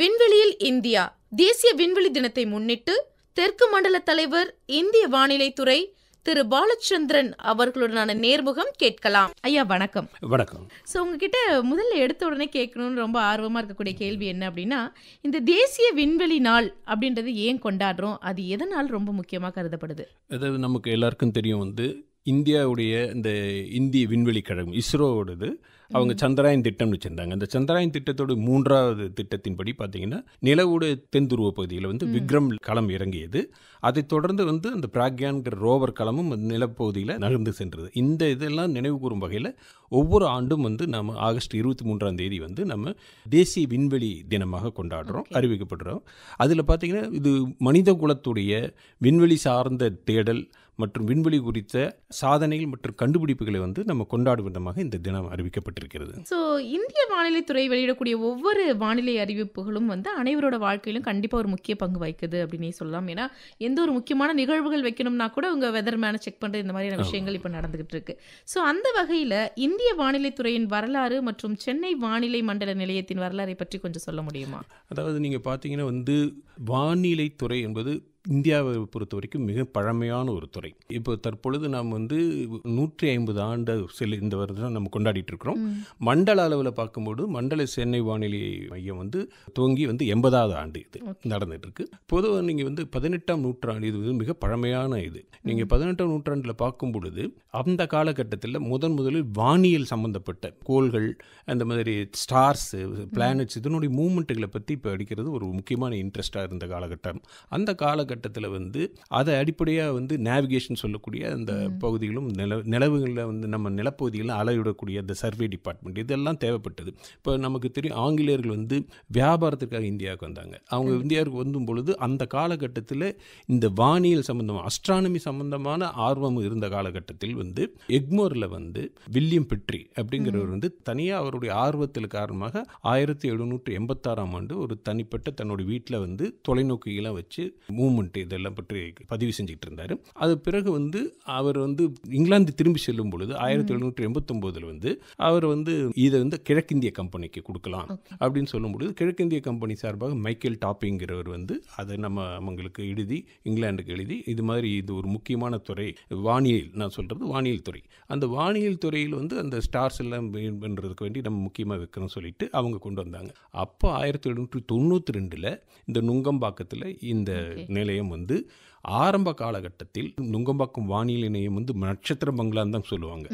விண்வெளியில் இந்தியா தேசிய விண்வெளி தினத்தை முன்னிட்டு தெற்கு மண்டல தலைவர் இந்திய வானிலைத்துறை திரு பாலச்சந்திரன் அவர்களுடனான நேர்முகம் கேட்கலாம் ஐயா வணக்கம் வணக்கம் ஸோ உங்ககிட்ட முதல்ல எடுத்த உடனே கேட்கணும்னு ரொம்ப ஆர்வமாக இருக்கக்கூடிய கேள்வி என்ன அப்படின்னா இந்த தேசிய விண்வெளி நாள் அப்படின்றது ஏன் கொண்டாடுறோம் அது எதனால் ரொம்ப முக்கியமாக கருதப்படுது அது நமக்கு எல்லாருக்கும் தெரியும் வந்து இந்தியாவுடைய இந்த இந்திய விண்வெளி கழகம் இஸ்ரோவோடது அவங்க சந்திராயன் திட்டம்னு வச்சுருந்தாங்க அந்த சந்திராயன் திட்டத்தோட மூன்றாவது திட்டத்தின்படி பார்த்தீங்கன்னா நிலவுடைய தென்துருவ பகுதியில் வந்து விக்ரம் களம் இறங்கியது அதைத் தொடர்ந்து வந்து அந்த பிராக்யான்கிற ரோவர் களமும் நிலப்பகுதியில் நகர்ந்து சென்றது இந்த இதெல்லாம் நினைவு கூறும் வகையில் ஒவ்வொரு ஆண்டும் வந்து நம்ம ஆகஸ்ட் இருபத்தி மூன்றாம் தேதி வந்து நம்ம தேசிய விண்வெளி தினமாக கொண்டாடுறோம் அறிவிக்கப்படுறோம் அதில் பார்த்திங்கன்னா இது மனித குலத்துடைய விண்வெளி சார்ந்த தேடல் மற்றும் விண்வெளி குறித்த சாதனைகள் மற்றும் கண்டுபிடிப்புகளை வந்து நம்ம கொண்டாடும் விதமாக இந்த தினம் அறிவிக்கப்பட்டிருக்கிறது ஸோ இந்திய வானிலை துறை வெளியிடக்கூடிய ஒவ்வொரு வானிலை அறிவிப்புகளும் வந்து அனைவரோட வாழ்க்கையிலும் கண்டிப்பாக ஒரு முக்கிய பங்கு வகிக்குது அப்படின்னே சொல்லலாம் ஏன்னா எந்த ஒரு முக்கியமான நிகழ்வுகள் வைக்கணும்னா கூட உங்கள் வெதர்மேனை செக் பண்ணுறது இந்த மாதிரியான விஷயங்கள் இப்போ நடந்துகிட்டு இருக்கு ஸோ அந்த வகையில் இந்திய வானிலை துறையின் வரலாறு மற்றும் சென்னை வானிலை மண்டல நிலையத்தின் வரலாறை பற்றி கொஞ்சம் சொல்ல முடியுமா அதாவது நீங்கள் பார்த்தீங்கன்னா வந்து வானிலை துறை என்பது இந்தியாவை பொறுத்த வரைக்கும் மிக பழமையான ஒரு துறை இப்போ தற்பொழுது நாம் வந்து நூற்றி ஐம்பது ஆண்டு செல் இந்த வருடம் நம்ம கொண்டாடிட்டு இருக்கிறோம் மண்டல அளவில் பார்க்கும்போது மண்டல சென்னை வானிலை மையம் வந்து துவங்கி வந்து எண்பதாவது ஆண்டு இது நடந்துட்டு இருக்கு பொதுவாக நீங்கள் வந்து பதினெட்டாம் நூற்றாண்டு இது மிக பழமையான இது நீங்கள் பதினெட்டாம் நூற்றாண்டில் பார்க்கும் பொழுது அந்த காலகட்டத்தில் முதன் முதலில் வானியல் சம்பந்தப்பட்ட கோள்கள் அந்த மாதிரி ஸ்டார்ஸ் பிளானட்ஸ் இதனுடைய மூமெண்ட்டுகளை பற்றி இப்போ அடிக்கிறது ஒரு முக்கியமான இன்ட்ரெஸ்டாக இருந்த காலகட்டம் அந்த கால காலகட்டத்தில் வந்து அதை அடிப்படையாக வந்து நேவிகேஷன் சொல்லக்கூடிய அந்த பகுதிகளும் நில நிலவுகளில் வந்து நம்ம நிலப்பகுதிகளில் அளவிடக்கூடிய அந்த சர்வே டிபார்ட்மெண்ட் இதெல்லாம் தேவைப்பட்டது இப்போ நமக்கு தெரியும் ஆங்கிலேயர்கள் வந்து வியாபாரத்துக்காக இந்தியாவுக்கு வந்தாங்க அவங்க இந்தியாவுக்கு வந்தும் பொழுது அந்த காலகட்டத்தில் இந்த வானியல் சம்பந்தமாக அஸ்ட்ரானமி சம்பந்தமான ஆர்வம் இருந்த காலகட்டத்தில் வந்து எக்மோரில் வந்து வில்லியம் பெட்ரி அப்படிங்கிறவர் வந்து தனியாக அவருடைய ஆர்வத்தில் காரணமாக ஆயிரத்தி எழுநூற்றி எண்பத்தாறாம் ஆண்டு ஒரு தனிப்பட்ட தன்னுடைய வீட்டில் வந்து தொலைநோக்கியெல்லாம் வச்சு மூவ் மூமெண்ட் இதெல்லாம் பற்றி பதிவு செஞ்சுக்கிட்டு இருந்தார் அது பிறகு வந்து அவர் வந்து இங்கிலாந்து திரும்பி செல்லும் பொழுது ஆயிரத்தி எழுநூற்றி எண்பத்தொம்போதில் வந்து அவர் வந்து இதை வந்து கிழக்கிந்திய கம்பெனிக்கு கொடுக்கலாம் அப்படின்னு சொல்லும் பொழுது கிழக்கிந்திய கம்பெனி சார்பாக மைக்கேல் டாப்பிங்கிறவர் வந்து அதை நம்ம அவங்களுக்கு எழுதி இங்கிலாந்துக்கு எழுதி இது மாதிரி இது ஒரு முக்கியமான துறை வானியல் நான் சொல்கிறது வானியல் துறை அந்த வானியல் துறையில் வந்து அந்த ஸ்டார்ஸ் எல்லாம் பண்ணுறதுக்கு வேண்டி நம்ம முக்கியமாக வைக்கணும்னு சொல்லிட்டு அவங்க கொண்டு வந்தாங்க அப்போ ஆயிரத்தி எழுநூற்றி தொண்ணூற்றி ரெண்டில் இந்த நுங்கம்பாக்கத்தில் இந்த நிலை நிலையம் வந்து ஆரம்ப காலகட்டத்தில் நுங்கம்பாக்கம் வானிலை நிலையம் வந்து நட்சத்திர பங்களான்னு தான் சொல்லுவாங்க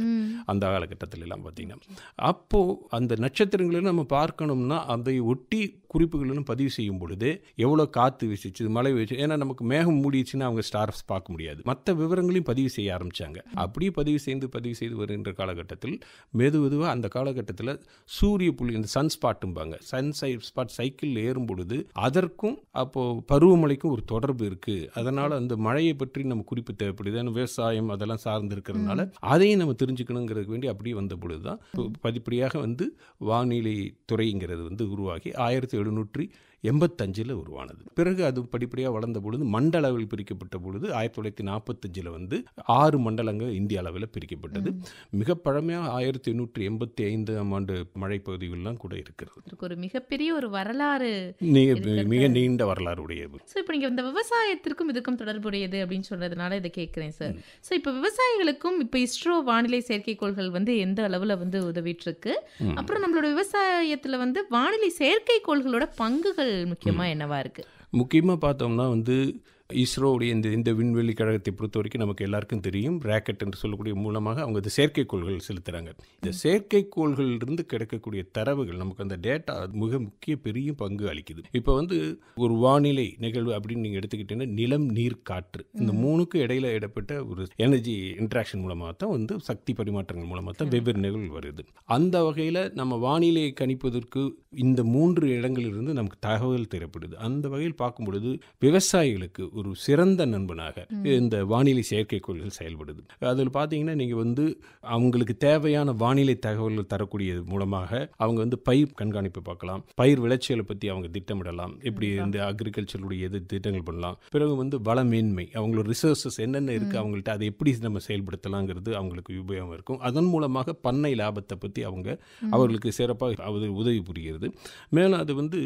அந்த காலகட்டத்தில் எல்லாம் பார்த்தீங்கன்னா அப்போது அந்த நட்சத்திரங்களை நம்ம பார்க்கணும்னா அதை ஒட்டி குறிப்புகளும் பதிவு செய்யும் பொழுது எவ்வளோ காற்று வீசிச்சு மழை வீச்சு ஏன்னா நமக்கு மேகம் மூடிச்சுன்னா அவங்க ஸ்டார்ஸ் பார்க்க முடியாது மற்ற விவரங்களையும் பதிவு செய்ய ஆரம்பித்தாங்க அப்படியே பதிவு செய்து பதிவு செய்து வருகின்ற காலகட்டத்தில் மெது மெதுவாக அந்த காலகட்டத்தில் சூரிய புள்ளி இந்த சன் ஸ்பாட்டும்பாங்க சன் சை ஸ்பாட் சைக்கிளில் ஏறும் பொழுது அதற்கும் அப்போது பருவமழைக்கும் ஒரு தொடர்பு இருக்குது அதனால் அந்த மழையை பற்றி நம்ம குறிப்பு தேவைப்படுது ஏன்னா விவசாயம் அதெல்லாம் சார்ந்து இருக்கிறதுனால அதையும் நம்ம தெரிஞ்சுக்கணுங்கிறதுக்கு வேண்டி அப்படியே வந்த பொழுது தான் படிப்படியாக வந்து வானிலை துறைங்கிறது வந்து உருவாகி ஆயிரத்தி எழுநூற்றி எண்பத்தஞ்சில் உருவானது பிறகு அது படிப்படியாக வளர்ந்த பொழுது மண்டல அளவில் பிரிக்கப்பட்ட பொழுது ஆயிரத்தி தொள்ளாயிரத்தி நாற்பத்தஞ்சில் வந்து ஆறு மண்டலங்கள் இந்திய அளவில் பிரிக்கப்பட்டது மிக பழமையாக ஆயிரத்தி எண்ணூற்றி எண்பத்தி ஐந்தாம் ஆண்டு மழை பகுதிகள்லாம் கூட இருக்கிறது ஒரு மிகப்பெரிய ஒரு வரலாறு மிக நீண்ட வரலாறு உடையது ஸோ இப்போ நீங்கள் இந்த விவசாயத்திற்கும் இதுக்கும் தொடர்புடையது அப்படின்னு சொல்கிறதுனால இதை கேட்குறேன் சார் ஸோ இப்போ விவசாயிகளுக்கும் இப்போ இஸ்ரோ வானிலை செயற்கைக்கோள்கள் வந்து எந்த அளவில் வந்து உதவிட்டு இருக்கு அப்புறம் நம்மளோட விவசாயத்தில் வந்து வானிலை செயற்கைக்கோள்களோட பங்குகள் சவால்கள் முக்கியமாக என்னவா இருக்குது முக்கியமாக பார்த்தோம்னா வந்து இஸ்ரோவுடைய இந்த இந்த விண்வெளி கழகத்தை பொறுத்த வரைக்கும் நமக்கு எல்லாருக்கும் தெரியும் ராக்கெட் என்று சொல்லக்கூடிய மூலமாக அவங்க இந்த செயற்கைக்கோள்கள் செலுத்துகிறாங்க இந்த செயற்கைக்கோள்களிலிருந்து கிடைக்கக்கூடிய தரவுகள் நமக்கு அந்த டேட்டா மிக முக்கிய பெரிய பங்கு அளிக்குது இப்போ வந்து ஒரு வானிலை நிகழ்வு அப்படின்னு நீங்கள் எடுத்துக்கிட்டீங்கன்னா நிலம் நீர் காற்று இந்த மூணுக்கு இடையில இடப்பட்ட ஒரு எனர்ஜி இன்ட்ராக்ஷன் மூலமாக தான் வந்து சக்தி பரிமாற்றங்கள் மூலமாக தான் வெவ்வேறு நிகழ்வு வருது அந்த வகையில் நம்ம வானிலையை கணிப்பதற்கு இந்த மூன்று இடங்களிலிருந்து நமக்கு தகவல் தேவைப்படுது அந்த வகையில் பார்க்கும் பொழுது விவசாயிகளுக்கு ஒரு சிறந்த நண்பனாக இந்த வானிலை செயற்கைக்கோள்கள் செயல்படுது அதில் பார்த்தீங்கன்னா நீங்கள் வந்து அவங்களுக்கு தேவையான வானிலை தகவல்கள் தரக்கூடியது மூலமாக அவங்க வந்து பயிர் கண்காணிப்பு பார்க்கலாம் பயிர் விளைச்சலை பற்றி அவங்க திட்டமிடலாம் எப்படி இந்த அக்ரிகல்ச்சருடைய எது திட்டங்கள் பண்ணலாம் பிறகு வந்து வள மேன்மை அவங்களோட ரிசோர்ஸஸ் என்னென்ன இருக்குது அவங்கள்ட்ட அதை எப்படி நம்ம செயல்படுத்தலாங்கிறது அவங்களுக்கு உபயோகம் இருக்கும் அதன் மூலமாக பண்ணை லாபத்தை பற்றி அவங்க அவர்களுக்கு சிறப்பாக அது உதவி புரிகிறது மேலும் அது வந்து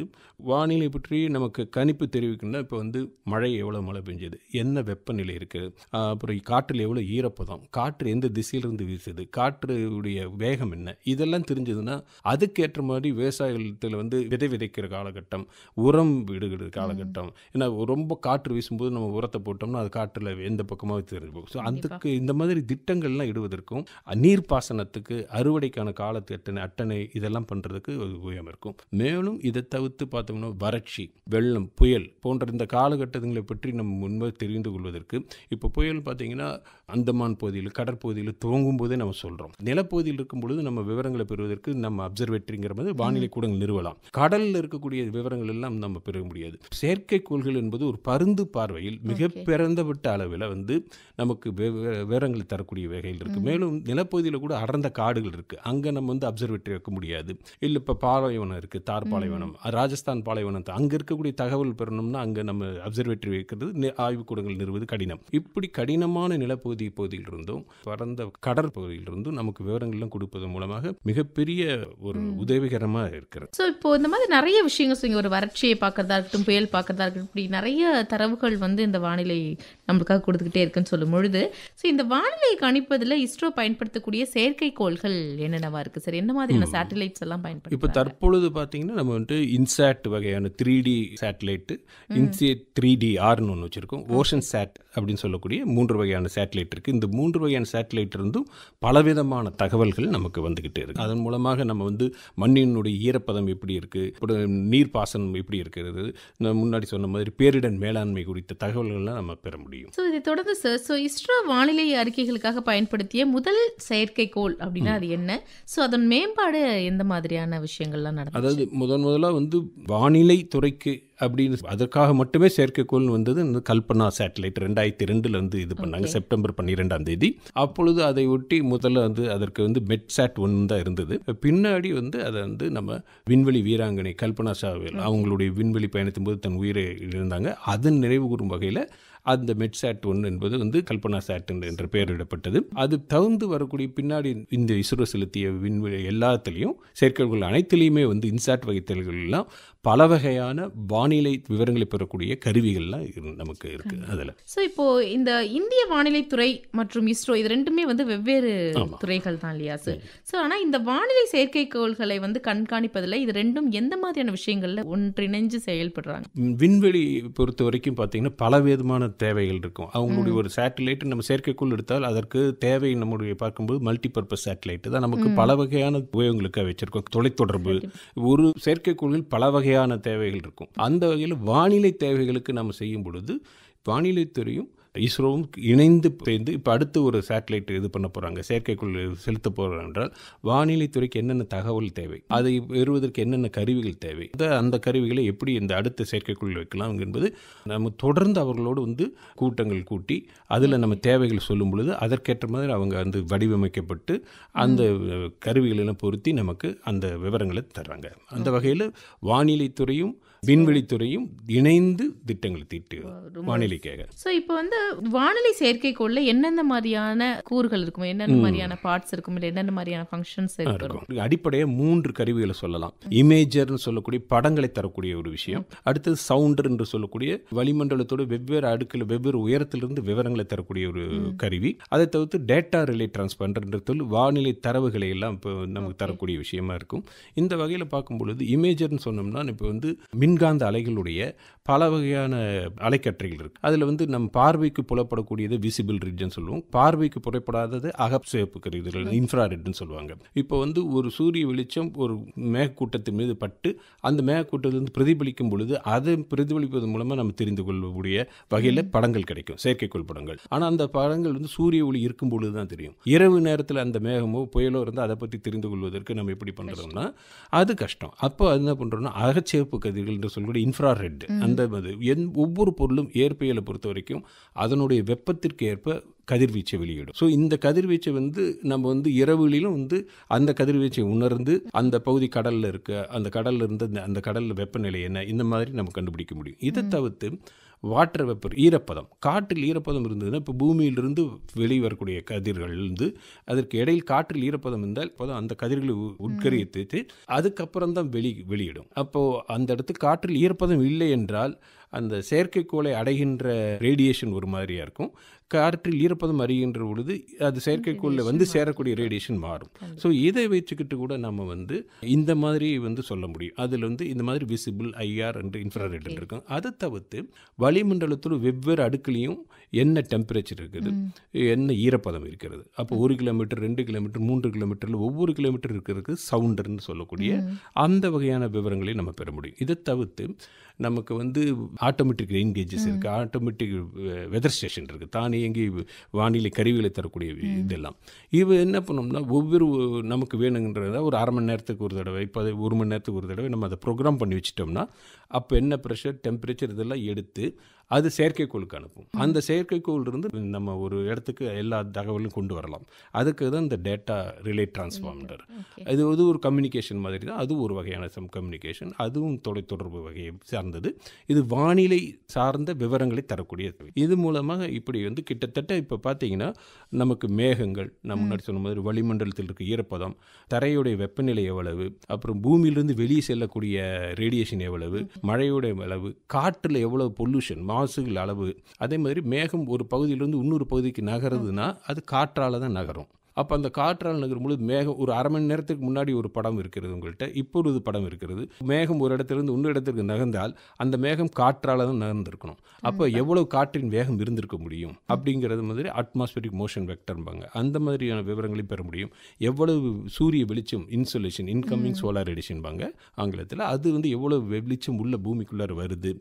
வானிலை பற்றி நமக்கு கணிப்பு தெரிவிக்கணும்னா இப்போ வந்து மழை எவ்வளோ எவ்வளோ மழை பெஞ்சுது என்ன வெப்பநிலை இருக்குது அப்புறம் காற்றில் எவ்வளோ ஈரப்பதம் காற்று எந்த திசையிலிருந்து வீசுது காற்றுடைய வேகம் என்ன இதெல்லாம் தெரிஞ்சதுன்னா அதுக்கேற்ற மாதிரி விவசாயத்தில் வந்து விதை விதைக்கிற காலகட்டம் உரம் விடுகிற காலகட்டம் ஏன்னா ரொம்ப காற்று வீசும்போது நம்ம உரத்தை போட்டோம்னா அது காற்றில் எந்த பக்கமாக தெரிஞ்சு போகும் ஸோ அதுக்கு இந்த மாதிரி திட்டங்கள்லாம் இடுவதற்கும் நீர்ப்பாசனத்துக்கு அறுவடைக்கான காலத்து அட்டனை அட்டனை இதெல்லாம் பண்ணுறதுக்கு உயம் இருக்கும் மேலும் இதை தவிர்த்து பார்த்தோம்னா வறட்சி வெள்ளம் புயல் போன்ற இந்த காலகட்டங்களை பற்றி பற்றி நம்ம முன்பு தெரிந்து கொள்வதற்கு இப்போ புயல் பார்த்தீங்கன்னா அந்தமான் பகுதியில் கடற்பகுதியில் துவங்கும் போதே நம்ம சொல்கிறோம் நிலப்பகுதியில் இருக்கும் பொழுது நம்ம விவரங்களை பெறுவதற்கு நம்ம அப்சர்வேட்டரிங்கிற மாதிரி வானிலை கூடங்கள் நிறுவலாம் கடலில் இருக்கக்கூடிய விவரங்கள் எல்லாம் நம்ம பெற முடியாது செயற்கைக்கோள்கள் என்பது ஒரு பருந்து பார்வையில் மிக பிறந்தவிட்ட அளவில் வந்து நமக்கு விவரங்களை தரக்கூடிய வகையில் இருக்குது மேலும் நிலப்பகுதியில் கூட அடர்ந்த காடுகள் இருக்குது அங்கே நம்ம வந்து அப்சர்வேட்டரி இருக்க முடியாது இல்லை இப்போ பாலைவனம் இருக்குது தார் பாலைவனம் ராஜஸ்தான் பாலைவனம் அங்கே இருக்கக்கூடிய தகவல் பெறணும்னா அங்கே நம்ம அப்சர்வேட்டரி வைக்கிறது என்பது ஆய்வுக்கூடங்கள் நிறுவது கடினம் இப்படி கடினமான நிலப்பகுதி பகுதியில் இருந்தும் பரந்த கடற்பகுதியில் இருந்தும் நமக்கு விவரங்கள்லாம் கொடுப்பதன் மூலமாக மிகப்பெரிய ஒரு உதவிகரமாக இருக்கிறது ஸோ இப்போ இந்த மாதிரி நிறைய விஷயங்கள் ஒரு வறட்சியை பார்க்கறதா இருக்கட்டும் புயல் பார்க்கறதா இருக்கட்டும் இப்படி நிறைய தரவுகள் வந்து இந்த வானிலை நம்மளுக்காக கொடுத்துக்கிட்டே இருக்குன்னு சொல்லும் பொழுது ஸோ இந்த வானிலையை கணிப்பதில் இஸ்ரோ பயன்படுத்தக்கூடிய செயற்கைக்கோள்கள் என்னென்னவா இருக்குது சார் என்ன மாதிரியான சேட்டலைட்ஸ் எல்லாம் பயன்படுத்த இப்போ தற்பொழுது பார்த்தீங்கன்னா நம்ம வந்துட்டு இன்சாட் வகையான three D satellite INSAT three D ஆர்னு ஒன்று வச்சுருக்கோம் ஓஷன் சேட் அப்படின்னு சொல்லக்கூடிய மூன்று வகையான சேட்டலைட் இருக்குது இந்த மூன்று வகையான சேட்டலைட் இருந்தும் பலவிதமான தகவல்கள் நமக்கு வந்துக்கிட்டே இருக்குது அதன் மூலமாக நம்ம வந்து மண்ணினுடைய ஈரப்பதம் எப்படி இருக்குது நீர்ப்பாசனம் எப்படி இருக்கிறது முன்னாடி சொன்ன மாதிரி பேரிடர் மேலாண்மை குறித்த தகவல்கள்லாம் நம்ம பெற முடியும் முடியும் ஸோ இதை தொடர்ந்து சார் ஸோ இஸ்ரோ வானிலை அறிக்கைகளுக்காக பயன்படுத்திய முதல் செயற்கைக்கோள் அப்படின்னா அது என்ன ஸோ அதன் மேம்பாடு எந்த மாதிரியான விஷயங்கள்லாம் நடக்கும் அதாவது முதன் முதலாக வந்து வானிலை துறைக்கு அப்படின்னு அதற்காக மட்டுமே செயற்கைக்கோள் வந்தது இந்த கல்பனா சேட்டலைட் ரெண்டாயிரத்தி ரெண்டில் வந்து இது பண்ணாங்க செப்டம்பர் பன்னிரெண்டாம் தேதி அப்பொழுது அதை ஒட்டி முதல்ல வந்து அதற்கு வந்து மெட்சாட் ஒன்று தான் இருந்தது பின்னாடி வந்து அதை வந்து நம்ம விண்வெளி வீராங்கனை கல்பனா சாவில் அவங்களுடைய விண்வெளி பயணத்தின் போது தன் உயிரை இருந்தாங்க அதன் நினைவு கூறும் வகையில் அந்த மெட்சாட் ஒன்று என்பது வந்து கல்பனா சாட் என்ற பெயரிடப்பட்டது அது தகுந்து வரக்கூடிய பின்னாடி இந்த இஸ்ரோ செலுத்திய விண்வெளி எல்லாத்துலேயும் செயற்கைகள் அனைத்திலையுமே வந்து இன்சாட் வகைத்தல்கள் எல்லாம் பல வகையான வானிலை விவரங்களை பெறக்கூடிய கருவிகள்லாம் நமக்கு இருக்குது அதில் ஸோ இப்போது இந்த இந்திய வானிலை துறை மற்றும் இஸ்ரோ இது ரெண்டுமே வந்து வெவ்வேறு துறைகள் தான் இல்லையா சார் ஸோ ஆனால் இந்த வானிலை செயற்கைக்கோள்களை வந்து கண்காணிப்பதில் இது ரெண்டும் எந்த மாதிரியான விஷயங்களில் ஒன்றிணைஞ்சு செயல்படுறாங்க விண்வெளி பொறுத்த வரைக்கும் பார்த்தீங்கன்னா பல விதமான தேவைகள் இருக்கும் அவங்களுடைய ஒரு சேட்டலைட் நம்ம செயற்கைக்கோள் எடுத்தால் அதற்கு தேவை நம்முடைய பார்க்கும்போது மல்டி பர்பஸ் சேட்டலைட் தான் நமக்கு பல வகையான உபயோகங்களுக்காக வச்சுருக்கோம் தொலைத்தொடர்பு ஒரு செயற்கைக்கோள்கள் பல வகை வகையான தேவைகள் இருக்கும் அந்த வகையில் வானிலை தேவைகளுக்கு நம்ம செய்யும் பொழுது வானிலை துறையும் இஸ்ரோவும் இணைந்து பேர்ந்து இப்போ அடுத்து ஒரு சேட்டலைட் இது பண்ண போகிறாங்க செயற்கைக்குள் செலுத்த போகிறோம் என்றால் வானிலைத்துறைக்கு என்னென்ன தகவல் தேவை அதை பெறுவதற்கு என்னென்ன கருவிகள் தேவை அந்த கருவிகளை எப்படி இந்த அடுத்த செயற்கைக்குள் வைக்கலாம் என்பது நம்ம தொடர்ந்து அவர்களோடு வந்து கூட்டங்கள் கூட்டி அதில் நம்ம தேவைகள் சொல்லும் பொழுது அதற்கேற்ற மாதிரி அவங்க வந்து வடிவமைக்கப்பட்டு அந்த கருவிகளெல்லாம் பொருத்தி நமக்கு அந்த விவரங்களை தர்றாங்க அந்த வகையில் வானிலைத்துறையும் விண்வெளித்துறையும் இணைந்து திட்டங்களை தீட்டு வானிலைக்காக ஸோ இப்போ வந்து வானிலை செயற்கைக்கோளில் என்னென்ன மாதிரியான கூறுகள் இருக்கும் என்னென்ன மாதிரியான பார்ட்ஸ் இருக்கும் இல்லை என்னென்ன மாதிரியான ஃபங்க்ஷன்ஸ் இருக்கும் அடிப்படையாக மூன்று கருவிகளை சொல்லலாம் இமேஜர்னு சொல்லக்கூடிய படங்களை தரக்கூடிய ஒரு விஷயம் அடுத்தது சவுண்டர் என்று சொல்லக்கூடிய வளிமண்டலத்தோட வெவ்வேறு அடுக்கில் வெவ்வேறு உயரத்திலிருந்து விவரங்களை தரக்கூடிய ஒரு கருவி அதை தவிர்த்து டேட்டா ரிலே சொல்லி வானிலை தரவுகளை எல்லாம் இப்போ நமக்கு தரக்கூடிய விஷயமா இருக்கும் இந்த வகையில் பார்க்கும் பொழுது இமேஜர்னு சொன்னோம்னா இப்போ வந்து மின் மின்காந்த அலைகளுடைய பல வகையான அலைக்கற்றைகள் இருக்குது அதில் வந்து நம் பார்வைக்கு புலப்படக்கூடியது விசிபிள் ரிட்ஜன் சொல்லுவோம் பார்வைக்கு புறப்படாதது அகப்சேப்பு இன்ஃப்ரா இன்ஃப்ராரெட்னு சொல்லுவாங்க இப்போ வந்து ஒரு சூரிய வெளிச்சம் ஒரு மேகக்கூட்டத்தின் மீது பட்டு அந்த மேகக்கூட்டத்திலிருந்து பிரதிபலிக்கும் பொழுது அதை பிரதிபலிப்பது மூலமாக நம்ம தெரிந்து கொள்ளக்கூடிய வகையில் படங்கள் கிடைக்கும் செயற்கைக்கோள் படங்கள் ஆனால் அந்த படங்கள் வந்து சூரிய ஒளி இருக்கும் பொழுது தான் தெரியும் இரவு நேரத்தில் அந்த மேகமோ புயலோ இருந்தால் அதை பற்றி தெரிந்து கொள்வதற்கு நம்ம எப்படி பண்ணுறோம்னா அது கஷ்டம் அப்போ என்ன பண்ணுறோம்னா அகச்சேப்பு கதிர்கள் என்று சொல்லக்கூடிய ரெட் அந்த அது எந் ஒவ்வொரு பொருளும் இயற்பியலை பொறுத்த வரைக்கும் அதனுடைய வெப்பத்திற்கு ஏற்ப கதிர்வீச்சை வெளியிடும் ஸோ இந்த கதிர்வீச்சை வந்து நம்ம வந்து இரவுகளிலும் வந்து அந்த கதிர்வீச்சை உணர்ந்து அந்த பகுதி கடலில் இருக்க அந்த கடலில் இருந்து அந்த கடலில் வெப்பநிலை என்ன இந்த மாதிரி நம்ம கண்டுபிடிக்க முடியும் இதை தவிர்த்து வாட்டர் வெப்பர் ஈரப்பதம் காற்றில் ஈரப்பதம் இருந்ததுன்னா இப்போ பூமியிலிருந்து வெளிவரக்கூடிய கதிர்கள் இருந்து அதற்கு இடையில் காற்றில் ஈரப்பதம் இருந்தால் இப்போ அந்த கதிர்களை உட்கரித்து அதுக்கப்புறம் தான் வெளி வெளியிடும் அப்போது அந்த இடத்துக்கு காற்றில் ஈரப்பதம் இல்லை என்றால் அந்த செயற்கைக்கோளை அடைகின்ற ரேடியேஷன் ஒரு மாதிரியாக இருக்கும் காற்றில் ஈரப்பதம் அறிகின்ற பொழுது அது செயற்கைக்கோளில் வந்து சேரக்கூடிய ரேடியேஷன் மாறும் ஸோ இதை வச்சுக்கிட்டு கூட நம்ம வந்து இந்த மாதிரி வந்து சொல்ல முடியும் அதில் வந்து இந்த மாதிரி விசிபிள் ஐஆர் என்று இன்ஃப்ராரெட் இருக்கும் அதை தவிர்த்து வளிமண்டலத்தில் வெவ்வேறு அடுக்குலையும் என்ன டெம்பரேச்சர் இருக்குது என்ன ஈரப்பதம் இருக்கிறது அப்போ ஒரு கிலோமீட்டர் ரெண்டு கிலோமீட்டர் மூன்று கிலோமீட்டரில் ஒவ்வொரு கிலோமீட்டர் இருக்கிறதுக்கு சவுண்டர்னு சொல்லக்கூடிய அந்த வகையான விவரங்களை நம்ம பெற முடியும் இதை தவிர்த்து நமக்கு வந்து ஆட்டோமேட்டிக் ரெயின் கேஜஸ் இருக்குது ஆட்டோமேட்டிக் வெதர் ஸ்டேஷன் இருக்குது தானியங்கி வானிலை கருவிகளை தரக்கூடிய இதெல்லாம் இவ என்ன பண்ணோம்னா ஒவ்வொரு நமக்கு வேணுங்கிறத ஒரு அரை மணி நேரத்துக்கு ஒரு தடவை இப்போ ஒரு மணி நேரத்துக்கு ஒரு தடவை நம்ம அதை ப்ரோக்ராம் பண்ணி வச்சுட்டோம்னா அப்போ என்ன ப்ரெஷர் டெம்பரேச்சர் இதெல்லாம் எடுத்து அது செயற்கைக்கோளுக்கு அனுப்பும் அந்த செயற்கைக்கோள் இருந்து நம்ம ஒரு இடத்துக்கு எல்லா தகவலும் கொண்டு வரலாம் அதுக்கு தான் இந்த டேட்டா ரிலே டிரான்ஸ்ஃபார்மர் இது வந்து ஒரு கம்யூனிகேஷன் மாதிரி தான் அது ஒரு வகையான சம் கம்யூனிகேஷன் அதுவும் தொலைத்தொடர்பு வகையை சார்ந்தது இது வானிலை சார்ந்த விவரங்களை தரக்கூடியது இது மூலமாக இப்படி வந்து கிட்டத்தட்ட இப்போ பார்த்தீங்கன்னா நமக்கு மேகங்கள் நம்ம முன்னாடி சொன்ன மாதிரி வளிமண்டலத்தில் இருக்க ஈரப்பதம் தரையுடைய வெப்பநிலை எவ்வளவு அப்புறம் பூமியிலிருந்து வெளியே செல்லக்கூடிய ரேடியேஷன் எவ்வளவு மழையுடைய அளவு காற்றில் எவ்வளவு பொல்யூஷன் மாசுகள் அளவு அதே மாதிரி மேகம் ஒரு பகுதியிலிருந்து இன்னொரு பகுதிக்கு நகருதுன்னா அது காற்றால் தான் நகரும் அப்போ அந்த காற்றால் நகரும் பொழுது மேகம் ஒரு அரை மணி நேரத்துக்கு முன்னாடி ஒரு படம் இருக்கிறது உங்கள்கிட்ட ஒரு படம் இருக்கிறது மேகம் ஒரு இடத்துலேருந்து இன்னொரு இடத்திற்கு நகர்ந்தால் அந்த மேகம் காற்றால் தான் நகர்ந்திருக்கணும் அப்போ எவ்வளோ காற்றின் வேகம் இருந்திருக்க முடியும் அப்படிங்கிறது மாதிரி அட்மாஸ்பியரிக் மோஷன் வெக்டர்பாங்க அந்த மாதிரியான விவரங்களையும் பெற முடியும் எவ்வளவு சூரிய வெளிச்சம் இன்சுலேஷன் இன்கமிங் சோலார் எடிஷன்பாங்க ஆங்கிலத்தில் அது வந்து எவ்வளோ வெளிச்சம் உள்ள பூமிக்குள்ளார வருது